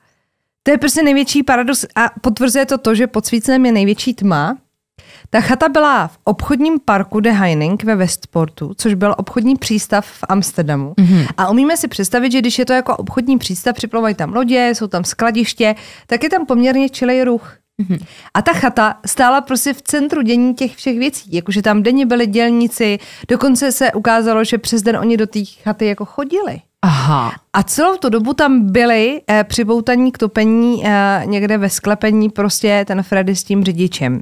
to je prostě největší paradox a potvrzuje to to, že pod svícem je největší tma, ta chata byla v obchodním parku De Heining ve Westportu, což byl obchodní přístav v Amsterdamu. Mm-hmm. A umíme si představit, že když je to jako obchodní přístav, připlouvají tam lodě, jsou tam skladiště, tak je tam poměrně čilej ruch. Mm-hmm. A ta chata stála prostě v centru dění těch všech věcí, jakože tam denně byli dělníci, dokonce se ukázalo, že přes den oni do té chaty jako chodili. Aha. A celou tu dobu tam byli eh, připoutaní k topení eh, někde ve sklepení prostě ten Freddy s tím řidičem.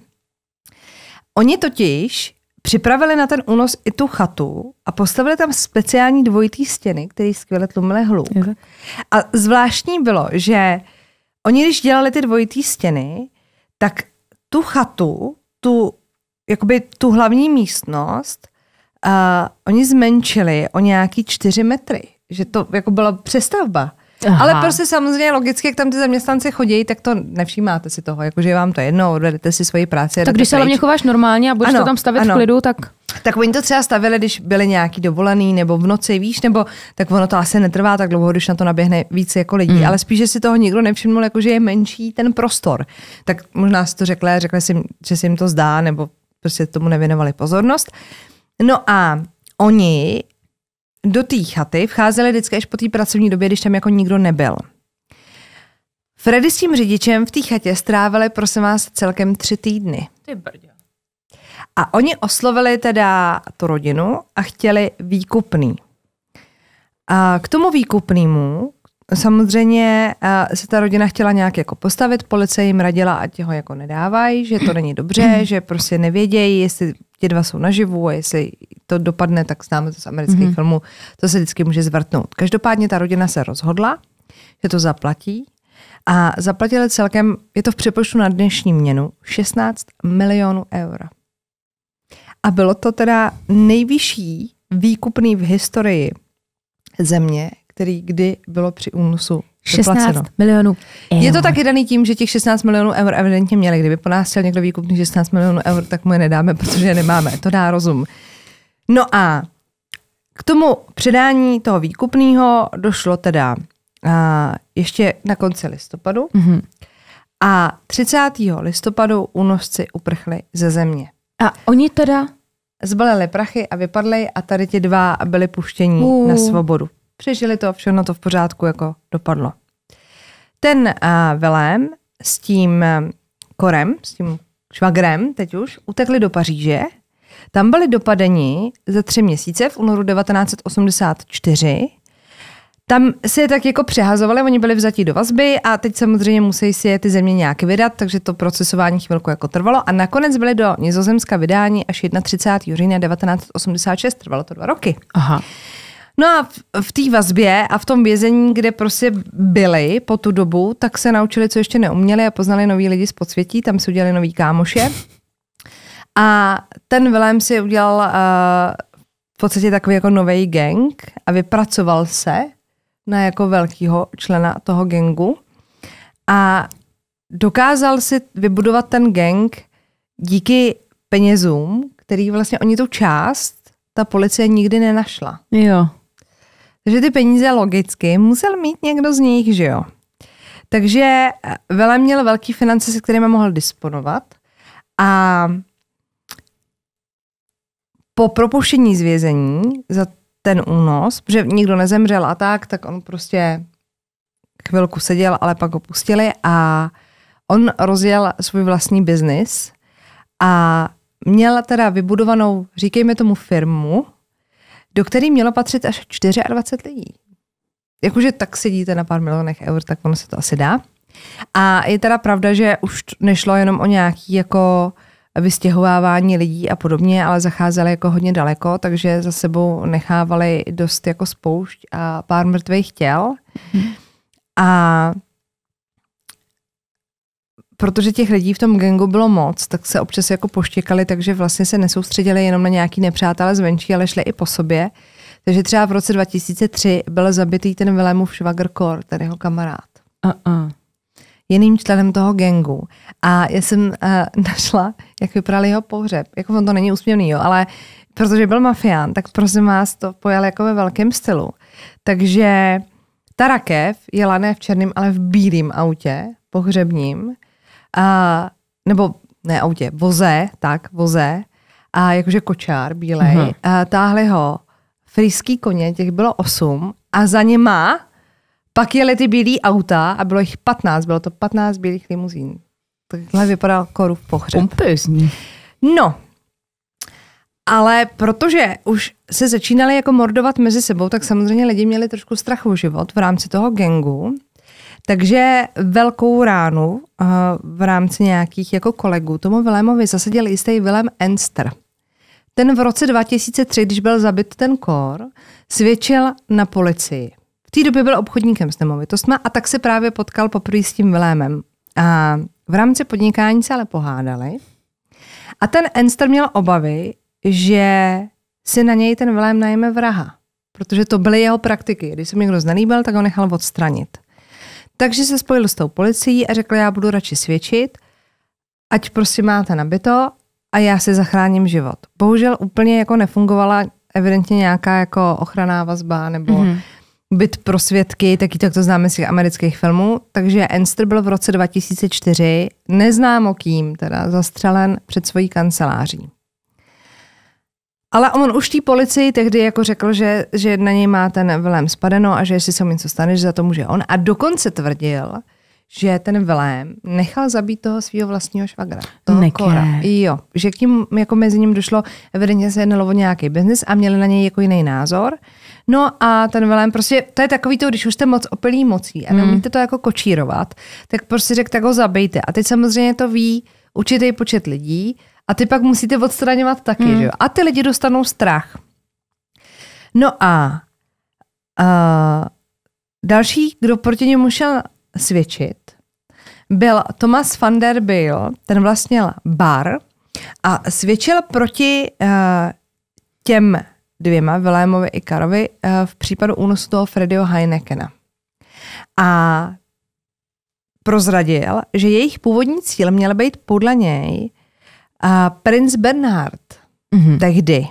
Oni totiž připravili na ten únos i tu chatu a postavili tam speciální dvojitý stěny, který skvěle tlumily hluk. A zvláštní bylo, že oni, když dělali ty dvojitý stěny, tak tu chatu, tu, jakoby tu hlavní místnost, uh, oni zmenšili o nějaký čtyři metry. Že to jako byla přestavba. Aha. Ale prostě samozřejmě logicky, jak tam ty zaměstnanci chodí, tak to nevšímáte si toho, jakože vám to jedno, odvedete si svoji práci. Tak když se hlavně chováš normálně a budeš ano, to tam stavit ano. v klidu, tak... Tak oni to třeba stavili, když byli nějaký dovolený nebo v noci, víš, nebo tak ono to asi netrvá tak dlouho, když na to naběhne více jako lidí, mm. ale spíše si toho nikdo nevšiml, jakože je menší ten prostor. Tak možná si to řekla, řekla si, že si jim to zdá, nebo prostě tomu nevěnovali pozornost. No a oni do té chaty vcházeli vždycky až po té pracovní době, když tam jako nikdo nebyl. Freddy s tím řidičem v té chatě strávili, prosím vás, celkem tři týdny. Ty brdě. A oni oslovili teda tu rodinu a chtěli výkupný. A k tomu výkupnému Samozřejmě uh, se ta rodina chtěla nějak jako postavit, policie jim radila, ať ho jako nedávají, že to není dobře, že prostě nevědějí, jestli ti dva jsou naživu a jestli to dopadne, tak známe to z amerických mm-hmm. filmů, to se vždycky může zvrtnout. Každopádně ta rodina se rozhodla, že to zaplatí a zaplatili celkem, je to v přepočtu na dnešní měnu, 16 milionů eur. A bylo to teda nejvyšší výkupný v historii země, který kdy bylo při únosu 16 milionů euro. Je to taky daný tím, že těch 16 milionů eur evidentně měli. Kdyby po nás chtěl někdo výkupný 16 milionů eur, tak mu je nedáme, protože je nemáme. To dá rozum. No a k tomu předání toho výkupného došlo teda a, ještě na konci listopadu. Mm-hmm. A 30. listopadu únosci uprchli ze země. A oni teda? Zbalili prachy a vypadli a tady ti dva byli puštění uh. na svobodu. Přežili to, všechno to v pořádku jako dopadlo. Ten uh, Velém s tím uh, Korem, s tím švagrem teď už, utekli do Paříže. Tam byli dopadeni za tři měsíce v únoru 1984. Tam si je tak jako přehazovali, oni byli vzati do vazby a teď samozřejmě musí si je ty země nějak vydat, takže to procesování chvilku jako trvalo a nakonec byli do Nizozemska vydání až 31. října 1986, trvalo to dva roky. Aha. No a v, v té vazbě a v tom vězení, kde prostě byli po tu dobu, tak se naučili, co ještě neuměli a poznali nový lidi z podsvětí, tam si udělali nový kámoše. A ten Vilém si udělal uh, v podstatě takový jako nový gang a vypracoval se na jako velkýho člena toho gangu A dokázal si vybudovat ten gang díky penězům, který vlastně oni tu část ta policie nikdy nenašla. Jo že ty peníze logicky musel mít někdo z nich, že jo. Takže eh, Vele měl velký finance, se kterými mohl disponovat a po propuštění z vězení za ten únos, protože nikdo nezemřel a tak, tak on prostě chvilku seděl, ale pak ho pustili a on rozjel svůj vlastní biznis a měl teda vybudovanou, říkejme tomu firmu, do který mělo patřit až 24 lidí. Jakože tak sedíte na pár milionech eur, tak ono se to asi dá. A je teda pravda, že už nešlo jenom o nějaký jako vystěhovávání lidí a podobně, ale zacházeli jako hodně daleko, takže za sebou nechávali dost jako spoušť a pár mrtvých těl. Hmm. A protože těch lidí v tom gengu bylo moc, tak se občas jako poštěkali, takže vlastně se nesoustředili jenom na nějaký nepřátelé zvenčí, ale šli i po sobě. Takže třeba v roce 2003 byl zabitý ten Vilémův švagr Kor, ten jeho kamarád. Uh-uh. Jiným členem toho gengu. A já jsem uh, našla, jak vypadal jeho pohřeb. Jako on to není úsměvný, jo, ale protože byl mafián, tak prosím vás to pojal jako ve velkém stylu. Takže ta rakev jela ne v černém, ale v bílém autě pohřebním a, nebo ne autě, voze, tak, voze, a jakože kočár bílej, mm-hmm. a táhli ho frýský koně, těch bylo osm a za něma pak jeli ty bílé auta a bylo jich patnáct, bylo to patnáct bílých limuzín. Takhle vypadal v pohřeb. Pompezní. No, ale protože už se začínali jako mordovat mezi sebou, tak samozřejmě lidi měli trošku strachu život v rámci toho gengu takže velkou ránu uh, v rámci nějakých jako kolegů tomu Vilémovi zasadil jistý Vilém Enster. Ten v roce 2003, když byl zabit ten kor, svědčil na policii. V té době byl obchodníkem s nemovitostma a tak se právě potkal poprvé s tím Vilémem. A v rámci podnikání se ale pohádali. A ten Enster měl obavy, že si na něj ten Vilém najme vraha. Protože to byly jeho praktiky. Když se mi někdo znalíbil, tak ho nechal odstranit. Takže se spojil s tou policií a řekl, já budu radši svědčit, ať prostě máte nabito a já si zachráním život. Bohužel úplně jako nefungovala evidentně nějaká jako ochranná vazba nebo mm-hmm. byt pro svědky, taky tak to známe z těch amerických filmů. Takže Enster byl v roce 2004 neznámo kým teda zastřelen před svojí kanceláří. Ale on už té policii tehdy jako řekl, že, že na něj má ten velém spadeno a že jestli se mu něco stane, že za to může on. A dokonce tvrdil, že ten velém nechal zabít toho svého vlastního švagra. Toho Kora. Jo, že k tím, jako mezi ním došlo, evidentně se jednalo o nějaký biznis a měli na něj jako jiný názor. No a ten velém prostě, to je takový to, když už jste moc opilý mocí a neumíte to jako kočírovat, tak prostě řekl, tak ho zabijte. A teď samozřejmě to ví určitý počet lidí a ty pak musíte odstraňovat taky, hmm. že jo? A ty lidi dostanou strach. No a, uh, další, kdo proti němu šel svědčit, byl Thomas van der Beel, ten vlastnil bar a svědčil proti uh, těm dvěma, Vilémovi i Karovi, uh, v případu únosu toho Fredio Heinekena. A prozradil, že jejich původní cíl měl být podle něj princ Bernhard mm-hmm. tehdy.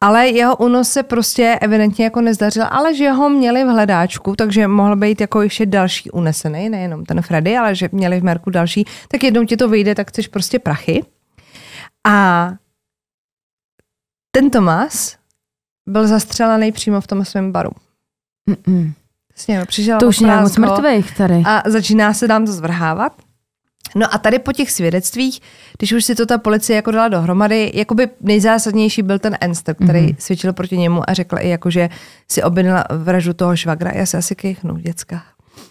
Ale jeho únos se prostě evidentně jako nezdařil, ale že ho měli v hledáčku, takže mohl být jako ještě další unesený, nejenom ten Freddy, ale že měli v Merku další, tak jednou ti to vyjde, tak chceš prostě prachy. A ten Tomas byl zastřelený přímo v tom svém baru. Mm-mm. No, přišel to už je moc mrtvých tady. A začíná se nám to zvrhávat. No a tady po těch svědectvích, když už si to ta policie jako dala dohromady, jakoby nejzásadnější byl ten Enster, který mm-hmm. svědčil proti němu a řekl i jako, že si objednala vraždu toho švagra. Já se asi kejchnu, děcka.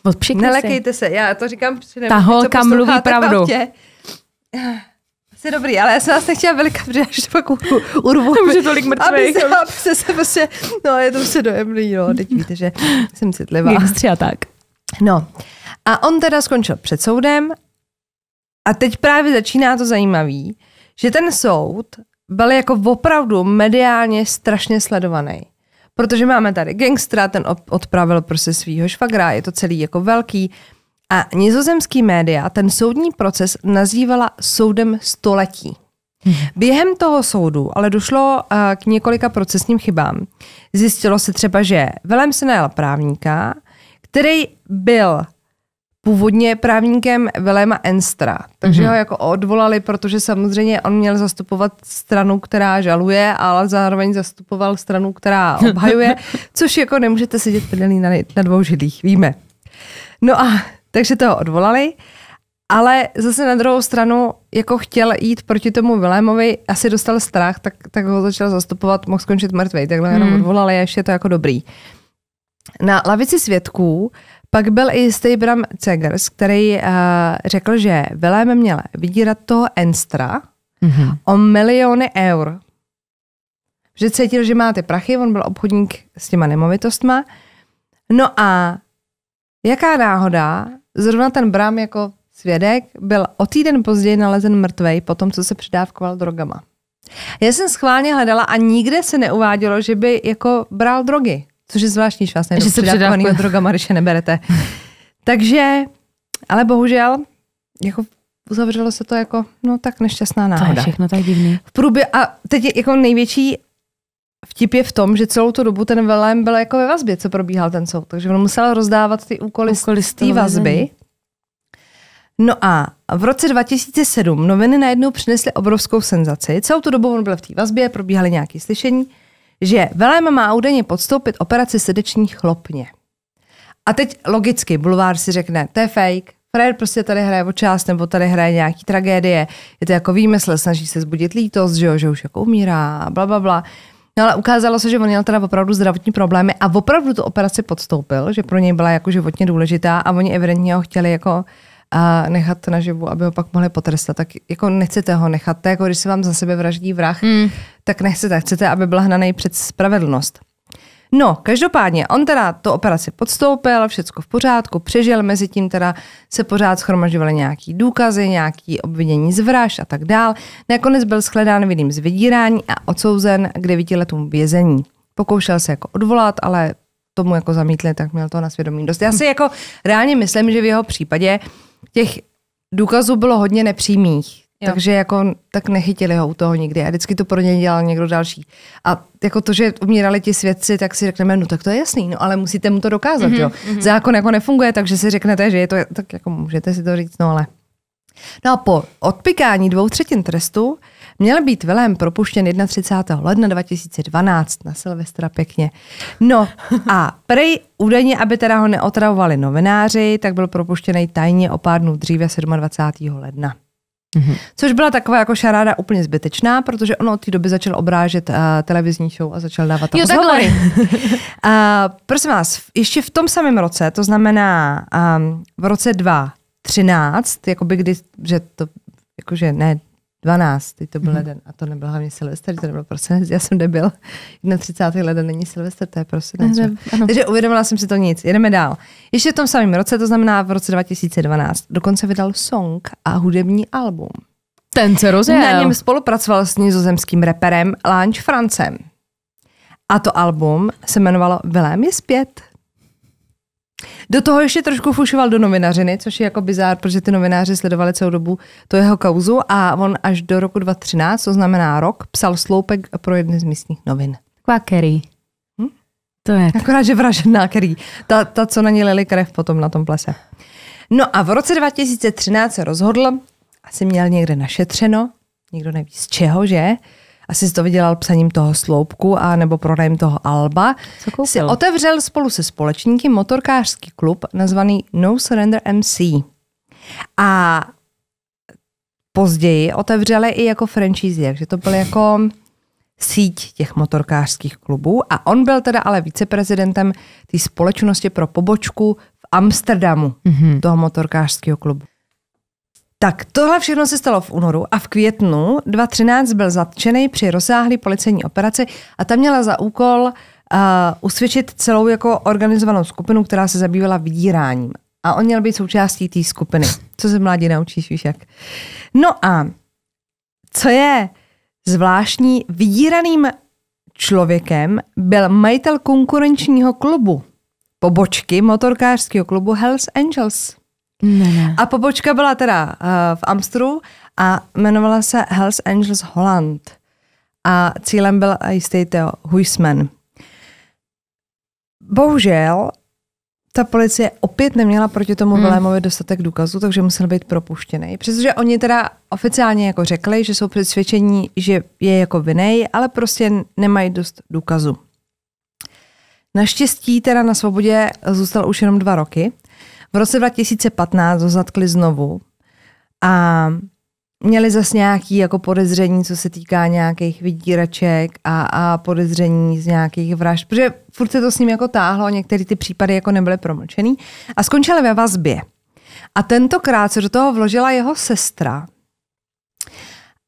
Odpřikni Nelekejte si. se, já to říkám, nevím, Ta holka mluví pravdu. Jsi dobrý, ale já jsem vás nechtěla velika, protože až to pak urvu. Tam už je tolik mrtvých. Aby se, aby se, se prostě, no je to prostě dojemný, no, teď víte, že jsem citlivá. Gangstři a tak. No, a on teda skončil před soudem a teď právě začíná to zajímavé, že ten soud byl jako opravdu mediálně strašně sledovaný. Protože máme tady gangstra, ten odpravil prostě svýho švagra, je to celý jako velký. A nizozemský média ten soudní proces nazývala soudem století. Mhm. Během toho soudu ale došlo eh, k několika procesním chybám. Zjistilo se třeba, že Velem se najal právníka, který byl původně právníkem Veléma Enstra. Takže mm-hmm. ho jako odvolali, protože samozřejmě on měl zastupovat stranu, která žaluje, ale zároveň zastupoval stranu, která obhajuje, což jako nemůžete sedět prdelný na, na dvou židlích, víme. No a takže toho odvolali, ale zase na druhou stranu jako chtěl jít proti tomu Vilémovi, asi dostal strach, tak, tak ho začal zastupovat, mohl skončit mrtvý, takhle mm. jenom mhm. odvolali ještě je to jako dobrý. Na lavici svědků uh, pak byl i jistý Bram Cegers, který uh, řekl, že Vilém měl vydírat toho Enstra mm-hmm. o miliony eur. Že cítil, že má ty prachy, on byl obchodník s těma nemovitostma. No a jaká náhoda, zrovna ten Bram jako svědek byl o týden později nalezen mrtvej po tom, co se předávkoval drogama. Já jsem schválně hledala a nikde se neuvádělo, že by jako bral drogy. Což je zvláštní, že vás že se drogama, když je neberete. Takže, ale bohužel, jako uzavřelo se to jako, no tak nešťastná náhoda. To je všechno tak divný. V průbě, a teď je jako největší vtip je v tom, že celou tu dobu ten velém byl jako ve vazbě, co probíhal ten soud. Takže on musel rozdávat ty úkoly, úkoly z té vazby. No a v roce 2007 noviny najednou přinesly obrovskou senzaci. Celou tu dobu on byl v té vazbě, probíhaly nějaké slyšení že Velém má údajně podstoupit operaci srdeční chlopně. A teď logicky, bulvár si řekne, to je fake, Fred prostě tady hraje o část, nebo tady hraje nějaký tragédie, je to jako výmysl, snaží se zbudit lítost, že, jo, že už jako umírá a bla, bla, bla. No ale ukázalo se, že on měl teda opravdu zdravotní problémy a opravdu tu operaci podstoupil, že pro něj byla jako životně důležitá a oni evidentně ho chtěli jako a nechat na naživu, aby ho pak mohli potrestat. Tak jako nechcete ho nechat, to jako když se vám za sebe vraždí vrah, mm. tak nechcete, chcete, aby byl hnaný před spravedlnost. No, každopádně, on teda tu operaci podstoupil, všechno v pořádku, přežil, mezi tím teda se pořád schromažďovaly nějaký důkazy, nějaký obvinění z vraž a tak dál. Nakonec byl shledán vinným z vydírání a odsouzen k devíti letům vězení. Pokoušel se jako odvolat, ale tomu jako zamítli, tak měl to na svědomí dost. Já si jako reálně myslím, že v jeho případě uh, těch důkazů bylo hodně nepřímých. Jo. Takže jako tak nechytili ho u toho nikdy a vždycky to pro ně dělal někdo další. A jako to, že umírali ti svědci, tak si řekneme, no tak to je jasný, no ale musíte mu to dokázat, mm-hmm, jo. Mm-hmm. Zákon jako nefunguje, takže si řeknete, že je to, tak jako můžete si to říct, no ale. No a po odpikání dvou třetin trestu Měl být Vilém propuštěn 31. ledna 2012 na Silvestra pěkně. No a prej údajně, aby teda ho neotravovali novináři, tak byl propuštěný tajně o pár dnů dříve 27. ledna. Mhm. Což byla taková jako šaráda úplně zbytečná, protože on od té doby začal obrážet uh, televizní show a začal dávat jo, rozhovory. uh, prosím vás, ještě v tom samém roce, to znamená um, v roce 2013, jakoby kdy, že to jakože ne 12. Teď to byl mm-hmm. leden. A to nebyl hlavně Silvester, to nebyl prosinec, já jsem debil. 30. leden není Silvester, to je prosinec. Takže uvědomila jsem si to nic. Jedeme dál. Ještě v tom samém roce, to znamená v roce 2012, dokonce vydal song a hudební album. Ten se rozjel. Na něm spolupracoval s nizozemským reperem Lange Francem. A to album se jmenovalo Vilém je zpět. Do toho ještě trošku fušoval do novinařiny, což je jako bizár, protože ty novináři sledovali celou dobu to jeho kauzu a on až do roku 2013, to znamená rok, psal sloupek pro jedny z místních novin. Taková Kerry. Hm? To je. Akorát, že vražená Kerry. Ta, ta, co na ní lili krev potom na tom plese. No a v roce 2013 se rozhodl, asi měl někde našetřeno, nikdo neví z čeho, že, asi jsi to vydělal psaním toho sloupku a nebo prodejem toho alba, si otevřel spolu se společníky motorkářský klub nazvaný No Surrender MC. A později otevřeli i jako franchise, takže to byl jako síť těch motorkářských klubů a on byl teda ale viceprezidentem té společnosti pro pobočku v Amsterdamu, mm-hmm. toho motorkářského klubu. Tak tohle všechno se stalo v únoru a v květnu 2013 byl zatčený při rozsáhlé policejní operaci a tam měla za úkol uh, usvědčit celou jako organizovanou skupinu, která se zabývala vydíráním. A on měl být součástí té skupiny. Co se mládě naučíš, víš jak. No a co je zvláštní, vydíraným člověkem byl majitel konkurenčního klubu, pobočky motorkářského klubu Hells Angels. Ne, ne. A pobočka byla teda uh, v Amstru a jmenovala se Hells Angels Holland. A cílem byl jistý Teo Huisman. Bohužel ta policie opět neměla proti tomu hmm. Vilémovi hmm. dostatek důkazů, takže musel být propuštěný. Přestože oni teda oficiálně jako řekli, že jsou přesvědčení, že je jako vinej, ale prostě nemají dost důkazů. Naštěstí teda na svobodě zůstal už jenom dva roky, v roce 2015 ho zatkli znovu a měli zase nějaké jako podezření, co se týká nějakých vydíraček a, a podezření z nějakých vražd, protože furt se to s ním jako táhlo, některé ty případy jako nebyly promlčený a skončili ve vazbě. A tentokrát se do toho vložila jeho sestra.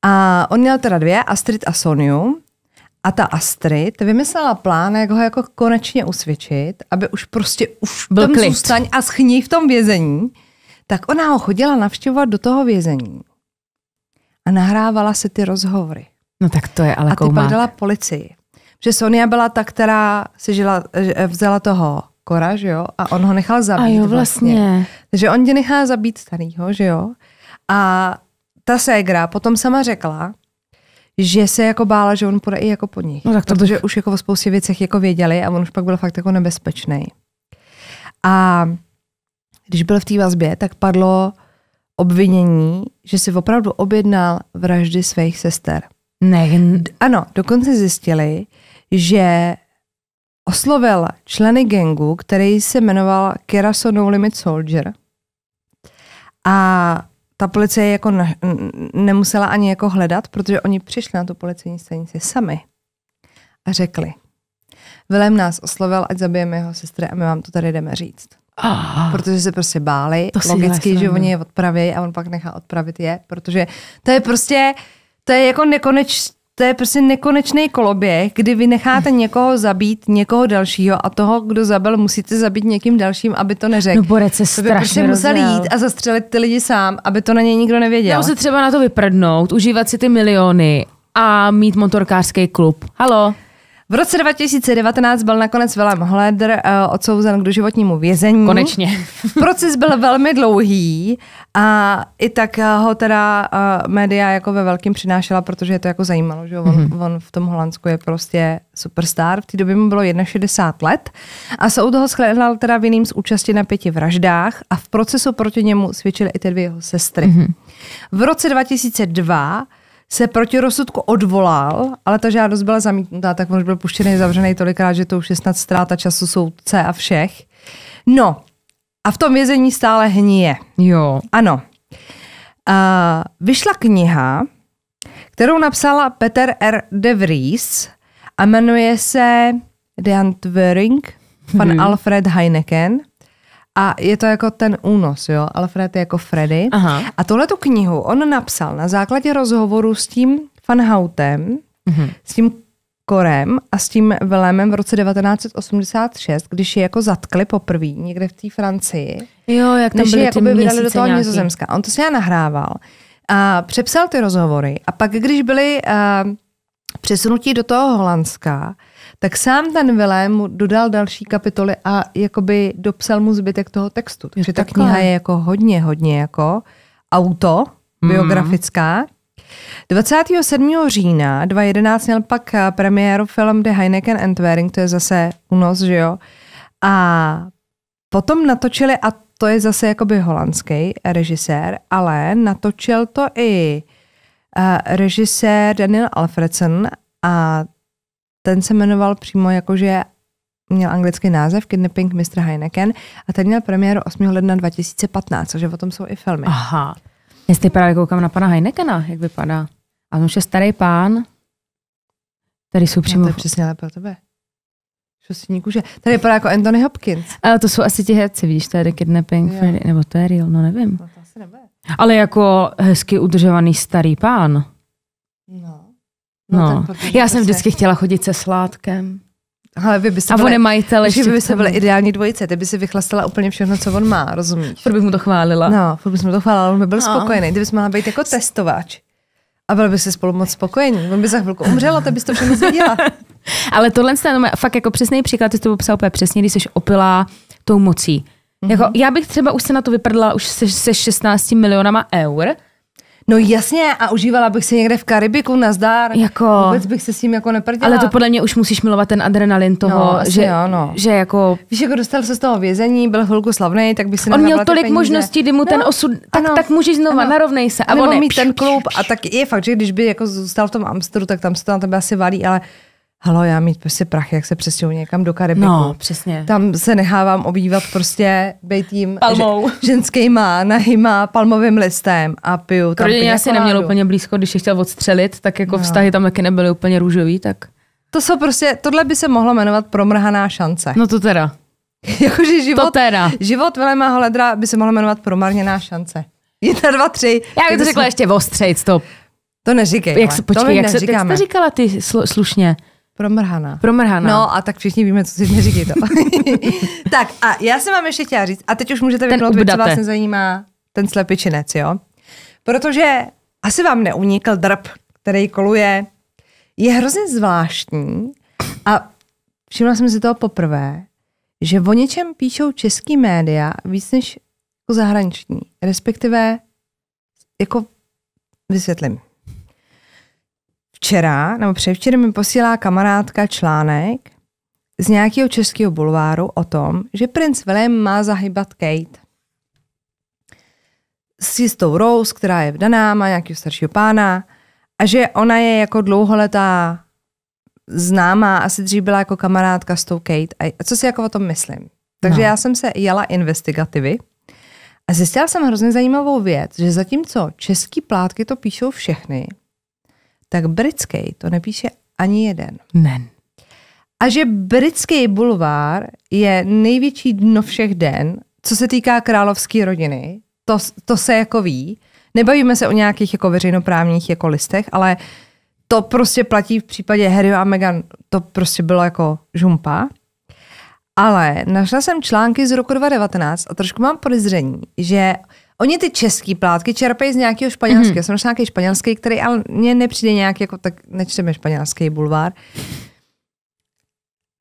A on měl teda dvě, Astrid a Soniu. A ta Astrid vymyslela plán, jak ho jako konečně usvědčit, aby už prostě už byl klid. zůstaň a schní v tom vězení. Tak ona ho chodila navštěvovat do toho vězení a nahrávala si ty rozhovory. No tak to je ale A ty koumák. pak dala policii. Že Sonia byla ta, která si žila, vzala toho Kora, že jo? A on ho nechal zabít. A jo, vlastně. vlastně. Takže on tě nechá zabít starýho, že jo? A ta ségra potom sama řekla, že se jako bála, že on půjde i jako po nich. No tak to protože bych. už jako o spoustě věcech jako věděli a on už pak byl fakt jako nebezpečný. A když byl v té vazbě, tak padlo obvinění, že si opravdu objednal vraždy svých sester. Ne. Ano, dokonce zjistili, že oslovil členy gengu, který se jmenoval Keraso No Limit Soldier. A ta policie jako ne, nemusela ani jako hledat, protože oni přišli na tu policejní stanici sami a řekli, Vilém nás oslovil, ať zabijeme jeho sestry a my vám to tady jdeme říct. Aha. protože se prostě báli, to logicky, vlastně že oni je odpravějí a on pak nechá odpravit je, protože to je prostě, to je jako nekoneč, to je prostě nekonečný kolobě, kdy vy necháte někoho zabít někoho dalšího a toho, kdo zabil, musíte zabít někým dalším, aby to neřekl. No Borec se prostě strašně by prostě museli jít a zastřelit ty lidi sám, aby to na něj nikdo nevěděl. Já se třeba na to vyprdnout, užívat si ty miliony a mít motorkářský klub. Halo. V roce 2019 byl nakonec Willem Hleder eh, odsouzen k doživotnímu vězení. Konečně. Proces byl velmi dlouhý a i tak eh, ho teda eh, média jako ve velkým přinášela, protože je to jako zajímalo, že on, mm-hmm. on v tom Holandsku je prostě superstar. V té době mu bylo 61 let a soud ho shledal teda vinným z účasti na pěti vraždách a v procesu proti němu svědčily i ty dvě jeho sestry. Mm-hmm. V roce 2002 se proti rozsudku odvolal, ale ta žádost byla zamítnutá, tak on byl puštěný zavřený tolikrát, že to už je snad ztráta času soudce a všech. No, a v tom vězení stále hníje. Jo. Ano. Uh, vyšla kniha, kterou napsala Peter R. De Vries a jmenuje se The Antwering, pan hmm. Alfred Heineken a je to jako ten únos, jo, Alfred je jako Freddy. Aha. A tuhle tu knihu on napsal na základě rozhovoru s tím Fanhautem, mhm. s tím Korem a s tím Vilémem v roce 1986, když je jako zatkli poprvé někde v té Francii. Jo, jak tam byly je ty vydali do toho nějaký. Nizozemska. On to si já nahrával. A přepsal ty rozhovory. A pak, když byli uh, přesunutí do toho Holandska, tak sám ten Vilém mu dodal další kapitoly a jakoby dopsal mu zbytek toho textu. Takže ta kniha je jako hodně, hodně jako auto, mhm. biografická. Mm. 27. října 2011 měl pak premiéru film The Heineken and Waring, to je zase unos, že jo? A potom natočili, a to je zase jakoby holandský režisér, ale natočil to i uh, režisér Daniel Alfredson a ten se jmenoval přímo jakože měl anglický název Kidnapping Mr. Heineken a ten měl premiéru 8. ledna 2015, což o tom jsou i filmy. Aha. Jestli právě koukám na pana Heinekena, jak vypadá. A on je starý pán, tady jsou no, přímo... No to je přesně ale pro tebe. Šostíní kůže. Tady vypadá jako Anthony Hopkins. Ale to jsou asi ti herci, víš, to je The Kidnapping, jo. nebo to je real, no nevím. No to asi nebude. Ale jako hezky udržovaný starý pán. No. No, no. Já jsem vždycky chtěla chodit se sládkem. Ale vy byste a byli, on že by byste byly ideální dvojice, ty by si vychlastala úplně všechno, co on má, rozumíš? Proč bych mu to chválila. No, proč bych mu to chválila, on by byl no. spokojený, ty bys mohla být jako testováč. A byl by si spolu moc spokojený, On by za chvilku umřel a ty bys to všechno zvěděla. Ale tohle je fakt jako přesný příklad, ty jsi to popsal úplně přesně, když jsi opilá tou mocí. Mm-hmm. Jako, já bych třeba už se na to vyprdla už se, se 16 milionama eur, No jasně, a užívala bych si někde v Karibiku, zdár. Jako, Vůbec bych se s tím jako neprděla. Ale to podle mě už musíš milovat ten adrenalin no, toho, no, že, jo, no. že jako... Víš, jako dostal se z toho vězení, byl chvilku slavný, tak by si On měl tolik peníze. možností, kdy mu no, ten osud... Tak, ano, tak můžeš znova, ano. narovnej se. A, a nebo mít ten klub. A tak je fakt, že když by jako zůstal v tom Amsteru, tak tam se to na tebe asi valí, ale halo, já mít prostě prach, jak se přestěhuji někam do Karibiku. No, přesně. Tam se nechávám obývat prostě bejtím Palmou. ženskýma, nahýma, palmovým listem a piju tam Rodiny asi jako neměl úplně blízko, když je chtěl odstřelit, tak jako no. vztahy tam taky nebyly úplně růžový, tak... To jsou prostě, tohle by se mohlo jmenovat promrhaná šance. No to teda. Jakože život, to teda. život Viléma Holedra by se mohlo jmenovat promarněná šance. Jedna, dva, tři. Já bych to řekla jsme... ještě ostřejc, to. To neříkej. Jak se, počkej, to jak neříkáme. se, jak jsi říkala ty slu, slušně? Promrhaná. Promrhaná. No a tak všichni víme, co si mě říkají to. tak a já se vám ještě chtěla říct, a teď už můžete vypnout, co vás nezajímá, ten slepičinec, jo? Protože asi vám neunikl drb, který koluje. Je hrozně zvláštní a všimla jsem si toho poprvé, že o něčem píšou český média víc než jako zahraniční, respektive jako vysvětlím. Včera, nebo převčera mi posílá kamarádka článek z nějakého českého bulváru o tom, že princ William má zahybat Kate s jistou Rose, která je vdaná, má nějakého staršího pána a že ona je jako dlouholetá známá, asi dřív byla jako kamarádka s tou Kate. A co si jako o tom myslím? Takže no. já jsem se jela investigativy a zjistila jsem hrozně zajímavou věc, že zatímco český plátky to píšou všechny, tak britský to nepíše ani jeden. Ne. A že britský bulvár je největší dno všech den, co se týká královské rodiny, to, to se jako ví. Nebavíme se o nějakých jako veřejnoprávních jako listech, ale to prostě platí v případě Harry a Meghan, to prostě bylo jako žumpa. Ale našla jsem články z roku 2019 a trošku mám podezření, že Oni ty český plátky čerpají z nějakého španělského. Mm-hmm. Já jsem našla nějaký španělský, který ale mně nepřijde nějak jako tak nečteme španělský bulvár.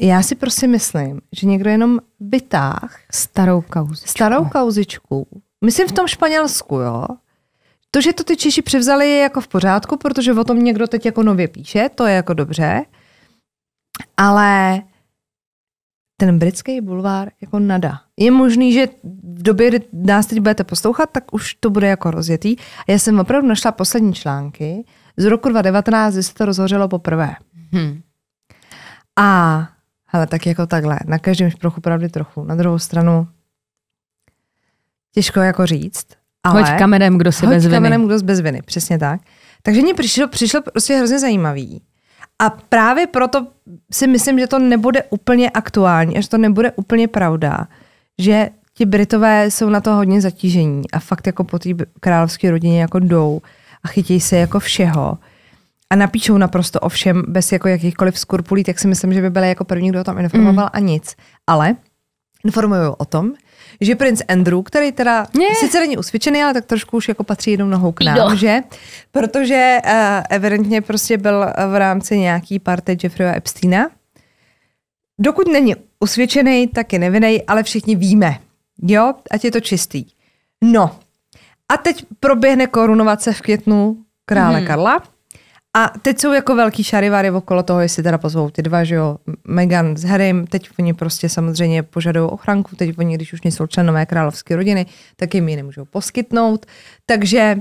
Já si prostě myslím, že někdo jenom vytáh starou kauzičku. Starou kauzičku. Myslím v tom Španělsku, jo. To, že to ty Češi převzali, je jako v pořádku, protože o tom někdo teď jako nově píše, to je jako dobře. Ale ten britský bulvár jako nada. Je možný, že v době, kdy nás teď budete poslouchat, tak už to bude jako rozjetý. Já jsem opravdu našla poslední články z roku 2019, kdy se to rozhořelo poprvé. Hmm. A hele, tak jako takhle, na každém šprochu pravdy trochu. Na druhou stranu, těžko jako říct, ale... Hoď kamenem, kdo si hoď bez kamenem, kdo si bez viny, přesně tak. Takže mě přišlo, přišlo prostě hrozně zajímavý, a právě proto si myslím, že to nebude úplně aktuální a že to nebude úplně pravda, že ti Britové jsou na to hodně zatížení a fakt jako po té královské rodině jako jdou a chytí se jako všeho a napíšou naprosto o všem bez jako jakýchkoliv skrupulí, tak si myslím, že by byly jako první, kdo o tom informoval mm. a nic. Ale informuju o tom, že princ Andrew, který teda ne. sice není usvědčený, ale tak trošku už jako patří jednou nohou k nám, že? Protože uh, evidentně prostě byl v rámci nějaký party Jeffreya Epsteina. Dokud není usvědčený, tak je nevinný, ale všichni víme, jo? Ať je to čistý. No. A teď proběhne korunovace v květnu krále mm. Karla a teď jsou jako velký šarivary okolo toho, jestli teda pozvou ty dva, že jo, Megan s Harrym, teď oni prostě samozřejmě požadují ochranku, teď oni, když už nejsou členové královské rodiny, tak jim ji nemůžou poskytnout. Takže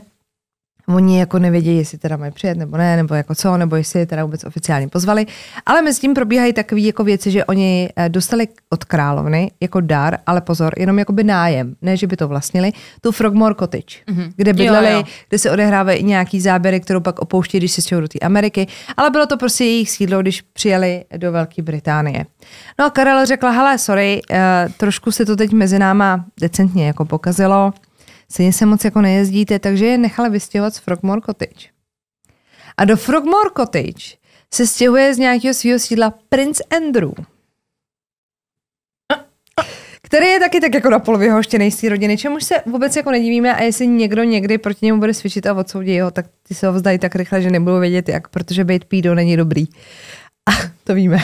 Oni jako nevědí, jestli teda mají přijet nebo ne, nebo jako co, nebo jestli je teda vůbec oficiálně pozvali. Ale mezi tím probíhají takové jako věci, že oni eh, dostali od královny jako dar, ale pozor, jenom jakoby nájem, ne, že by to vlastnili, tu Frogmore Cottage, mm-hmm. kde bydleli, jo, jo. kde se odehrávají nějaký záběry, kterou pak opouští, když se stěhují do té Ameriky. Ale bylo to prostě jejich sídlo, když přijeli do Velké Británie. No a Karel řekla, hele, sorry, uh, trošku se to teď mezi náma decentně jako pokazilo Stejně se moc jako nejezdíte, takže je nechala vystěhovat z Frogmore Cottage. A do Frogmore Cottage se stěhuje z nějakého svého sídla Prince Andrew, který je taky tak jako na polově vyhoštěný z té rodiny, čemuž se vůbec jako nedivíme a jestli někdo někdy proti němu bude svědčit a odsoudí ho, tak ty se ho vzdají tak rychle, že nebudou vědět jak, protože být pído není dobrý. A to víme.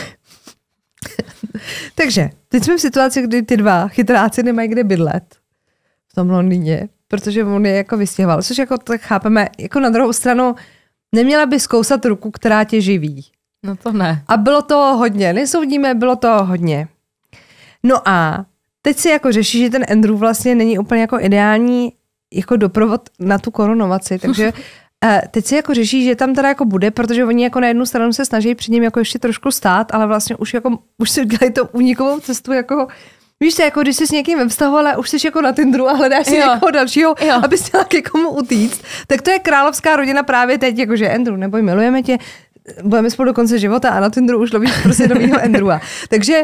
Takže, teď jsme v situaci, kdy ty dva chytráci nemají kde bydlet v tom Londýně, protože on je jako vystěhoval. Což jako tak chápeme, jako na druhou stranu, neměla by zkousat ruku, která tě živí. No to ne. A bylo to hodně, nesoudíme, bylo to hodně. No a teď si jako řeší, že ten Andrew vlastně není úplně jako ideální jako doprovod na tu korunovaci, takže eh, teď si jako řeší, že tam teda jako bude, protože oni jako na jednu stranu se snaží před ním jako ještě trošku stát, ale vlastně už jako, už si dělají to unikovou cestu jako Víš, jako když jsi s někým ve vztahu, ale už jsi jako na Tinderu a hledáš si jo. někoho dalšího, jo. aby chtěla k někomu utíct, tak to je královská rodina právě teď, jakože Andrew, neboj, milujeme tě, budeme spolu do konce života a na Tinderu už lovíš prostě nového Andrewa. Takže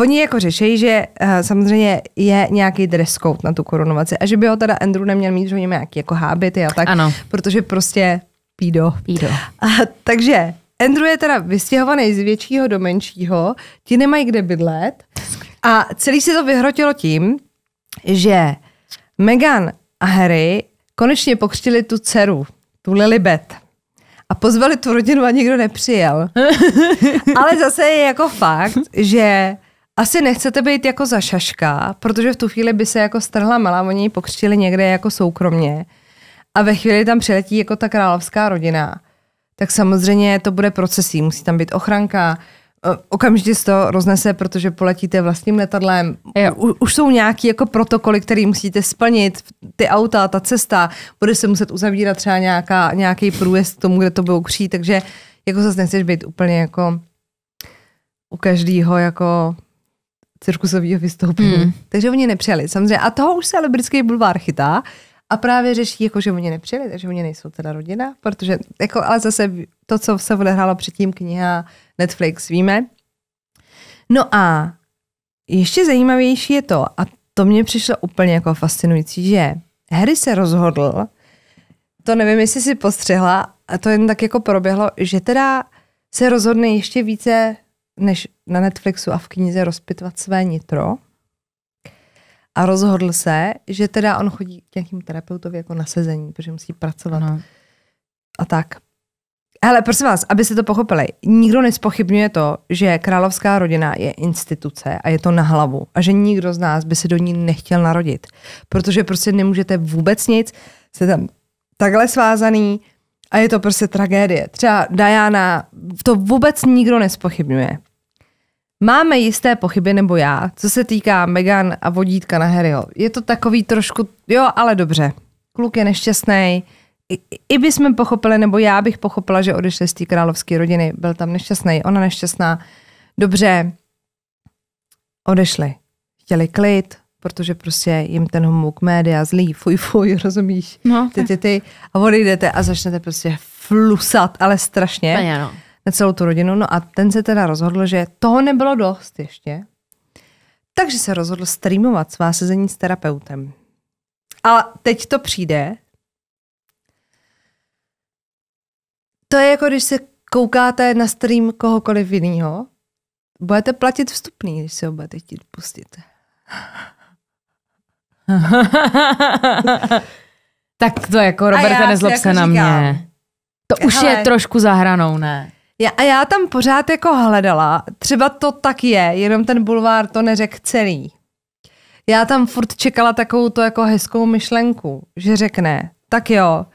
Oni jako řeší, že uh, samozřejmě je nějaký dress code na tu korunovaci a že by ho teda Andrew neměl mít, že nějaký jako hábity a tak, ano. protože prostě pído. pído. A, takže Andrew je teda vystěhovaný z většího do menšího, ti nemají kde bydlet, a celý se to vyhrotilo tím, že Meghan a Harry konečně pokřtili tu dceru, tu Lilibet. A pozvali tu rodinu a nikdo nepřijel. Ale zase je jako fakt, že asi nechcete být jako zašaška, protože v tu chvíli by se jako strhla malá, oni ji pokřtili někde jako soukromně. A ve chvíli tam přiletí jako ta královská rodina, tak samozřejmě to bude procesí, musí tam být ochranka, Eh, okamžitě se to roznese, protože poletíte vlastním letadlem. Jo. U, už jsou nějaké jako protokoly, které musíte splnit, ty auta, ta cesta, bude se muset uzavírat třeba nějaká, nějaký průjezd k tomu, kde to budou kří, takže jako zase nechceš být úplně jako u každého jako cirkusového vystoupení. Hmm. Takže oni nepřijali. Samozřejmě. A toho už se ale britský bulvár chytá, a právě řeší, jako, že oni nepřijeli, takže oni nejsou teda rodina, protože, jako, ale zase to, co se odehrálo předtím kniha Netflix, víme. No a ještě zajímavější je to, a to mě přišlo úplně jako fascinující, že Harry se rozhodl, to nevím, jestli si postřehla, a to jen tak jako proběhlo, že teda se rozhodne ještě více než na Netflixu a v knize rozpitvat své nitro, a rozhodl se, že teda on chodí k nějakým terapeutovi jako na sezení, protože musí pracovat ano. a tak. Ale prosím vás, aby se to pochopili, nikdo nespochybňuje to, že královská rodina je instituce a je to na hlavu a že nikdo z nás by se do ní nechtěl narodit, protože prostě nemůžete vůbec nic, jste tam takhle svázaný a je to prostě tragédie. Třeba Diana, to vůbec nikdo nespochybňuje. Máme jisté pochyby, nebo já, co se týká Megan a vodítka na Harryho. Je to takový trošku, jo, ale dobře. Kluk je nešťastný. I, I bychom pochopili, nebo já bych pochopila, že odešli z té královské rodiny. Byl tam nešťastný, ona nešťastná. Dobře, odešli. Chtěli klid, protože prostě jim ten humuk média zlý, fuj, fuj, rozumíš? No, ty, ty, ty. A odejdete a začnete prostě flusat, ale strašně. Ano celou tu rodinu. No a ten se teda rozhodl, že toho nebylo dost ještě. Takže se rozhodl streamovat svá sezení s terapeutem. A teď to přijde. To je jako když se koukáte na stream kohokoliv jiného. Budete platit vstupný, když se ho budete chtít pustit. tak to jako, Roberta, nezlob jako se jako na říkám. mě. To už Hele. je trošku zahranou, ne? Já, a já tam pořád jako hledala, třeba to tak je, jenom ten bulvár to neřekl celý. Já tam furt čekala takovou to jako hezkou myšlenku, že řekne, tak jo,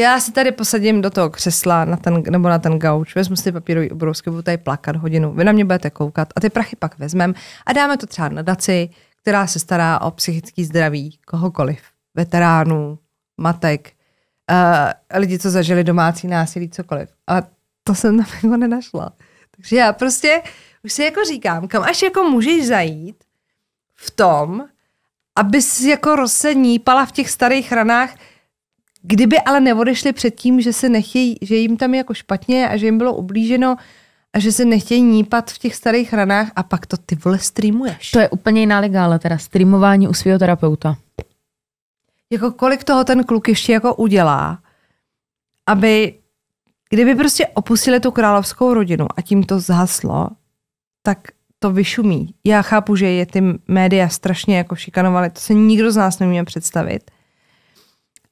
já si tady posadím do toho křesla na ten, nebo na ten gauč, vezmu si papírový obrovský, budu tady plakat hodinu, vy na mě budete koukat a ty prachy pak vezmem a dáme to třeba na daci, která se stará o psychický zdraví kohokoliv, veteránů, matek, uh, lidi, co zažili domácí násilí, cokoliv. A to jsem tam jako nenašla. Takže já prostě už si jako říkám, kam až jako můžeš zajít v tom, aby abys jako rozsední pala v těch starých ranách, kdyby ale neodešli před tím, že se nechtějí, že jim tam je jako špatně a že jim bylo ublíženo a že se nechtějí nípat v těch starých ranách a pak to ty vole streamuješ. To je úplně jiná legála, teda streamování u svého terapeuta. Jako kolik toho ten kluk ještě jako udělá, aby Kdyby prostě opustili tu královskou rodinu a tím to zhaslo, tak to vyšumí. Já chápu, že je ty média strašně jako šikanovaly, to se nikdo z nás nemůže představit.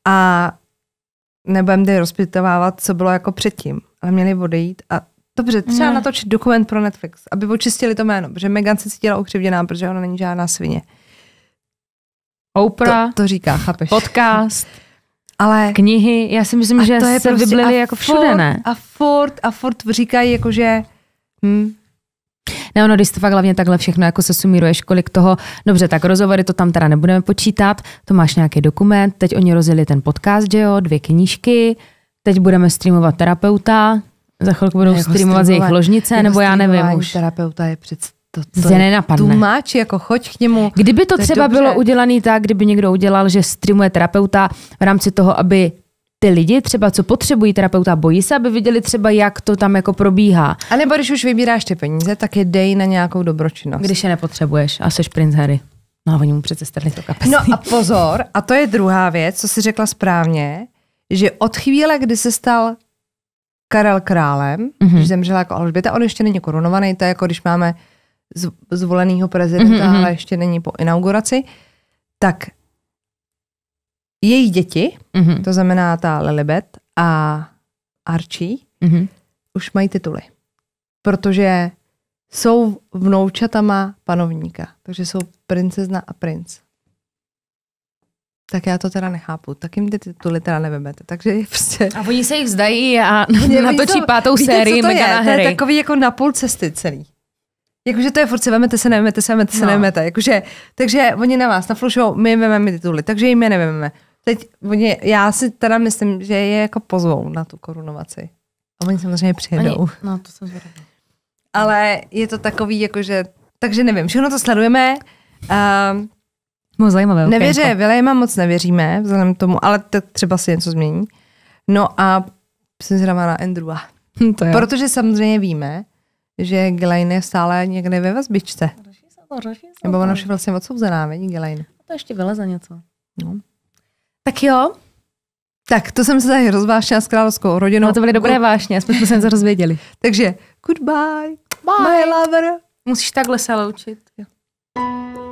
A nebudem tady rozpitovávat, co bylo jako předtím, ale měli odejít a dobře, třeba ne. No. natočit dokument pro Netflix, aby očistili to jméno, protože Megan se cítila ukřivděná, protože ona není žádná svině. Oprah. To, to říká, chápeš. Podcast ale... Knihy, já si myslím, že se prostě vyblili jako všude, Ford, ne? A Ford, a Ford říkají jako, že... Hm, ne, ono, když to fakt hlavně takhle všechno jako se sumíruješ, kolik toho, dobře, tak rozhovory to tam teda nebudeme počítat, to máš nějaký dokument, teď oni rozjeli ten podcast, že jo, dvě knížky, teď budeme streamovat terapeuta, za chvilku budou streamovat, jako streamovat z jejich ložnice, jako nebo já nevím už. terapeuta je před to, to je, nenapadne. Tlumáč, jako choď k němu. Kdyby to, to třeba bylo udělané tak, kdyby někdo udělal, že streamuje terapeuta v rámci toho, aby ty lidi třeba, co potřebují terapeuta, bojí se, aby viděli třeba, jak to tam jako probíhá. A nebo když už vybíráš ty peníze, tak je dej na nějakou dobročinnost. Když je nepotřebuješ a seš princ Harry. No a oni mu přece strhli to kapesný. No a pozor, a to je druhá věc, co si řekla správně, že od chvíle, kdy se stal Karel králem, mm-hmm. když zemřela jako Alžběta, on ještě není korunovaný, to je jako když máme zvoleného prezidenta, mm-hmm. ale ještě není po inauguraci, tak její děti, mm-hmm. to znamená ta Lilibet a Archie, mm-hmm. už mají tituly. Protože jsou vnoučatama panovníka, takže jsou princezna a princ. Tak já to teda nechápu. Tak jim ty tituly teda nevemete. Takže prostě... A oni se jich vzdají a natočí pátou víte, sérii Megana To je takový jako na půl cesty celý. Jakože to je furt vemete se, nevemete se, vemete se, no. Jakože, takže oni na vás naflušou, my vememe tituly, takže jim je nevememe. Teď oni, já si teda myslím, že je jako pozvou na tu korunovaci. A oni samozřejmě přijedou. Oni, no, to jsem Ale je to takový, jakože, takže nevím, všechno to sledujeme. Uh, moc zajímavé. Nevěře, jako- Viléma moc nevěříme, vzhledem k tomu, ale to třeba si něco změní. No a jsem zhrává na Andrewa. to je. Protože samozřejmě víme, že Gelein je stále někde ve vazbičce. Řeší se to, řeší se Nebo ona už je vlastně odsouzená, není Gelein. To ještě za něco. No. Tak jo, tak, to jsem se tady rozvášněla s královskou rodinou. No to byly dobré vášně, aspoň jsme se něco rozvěděli. Takže goodbye, Bye. my lover. Musíš takhle se loučit. Jo.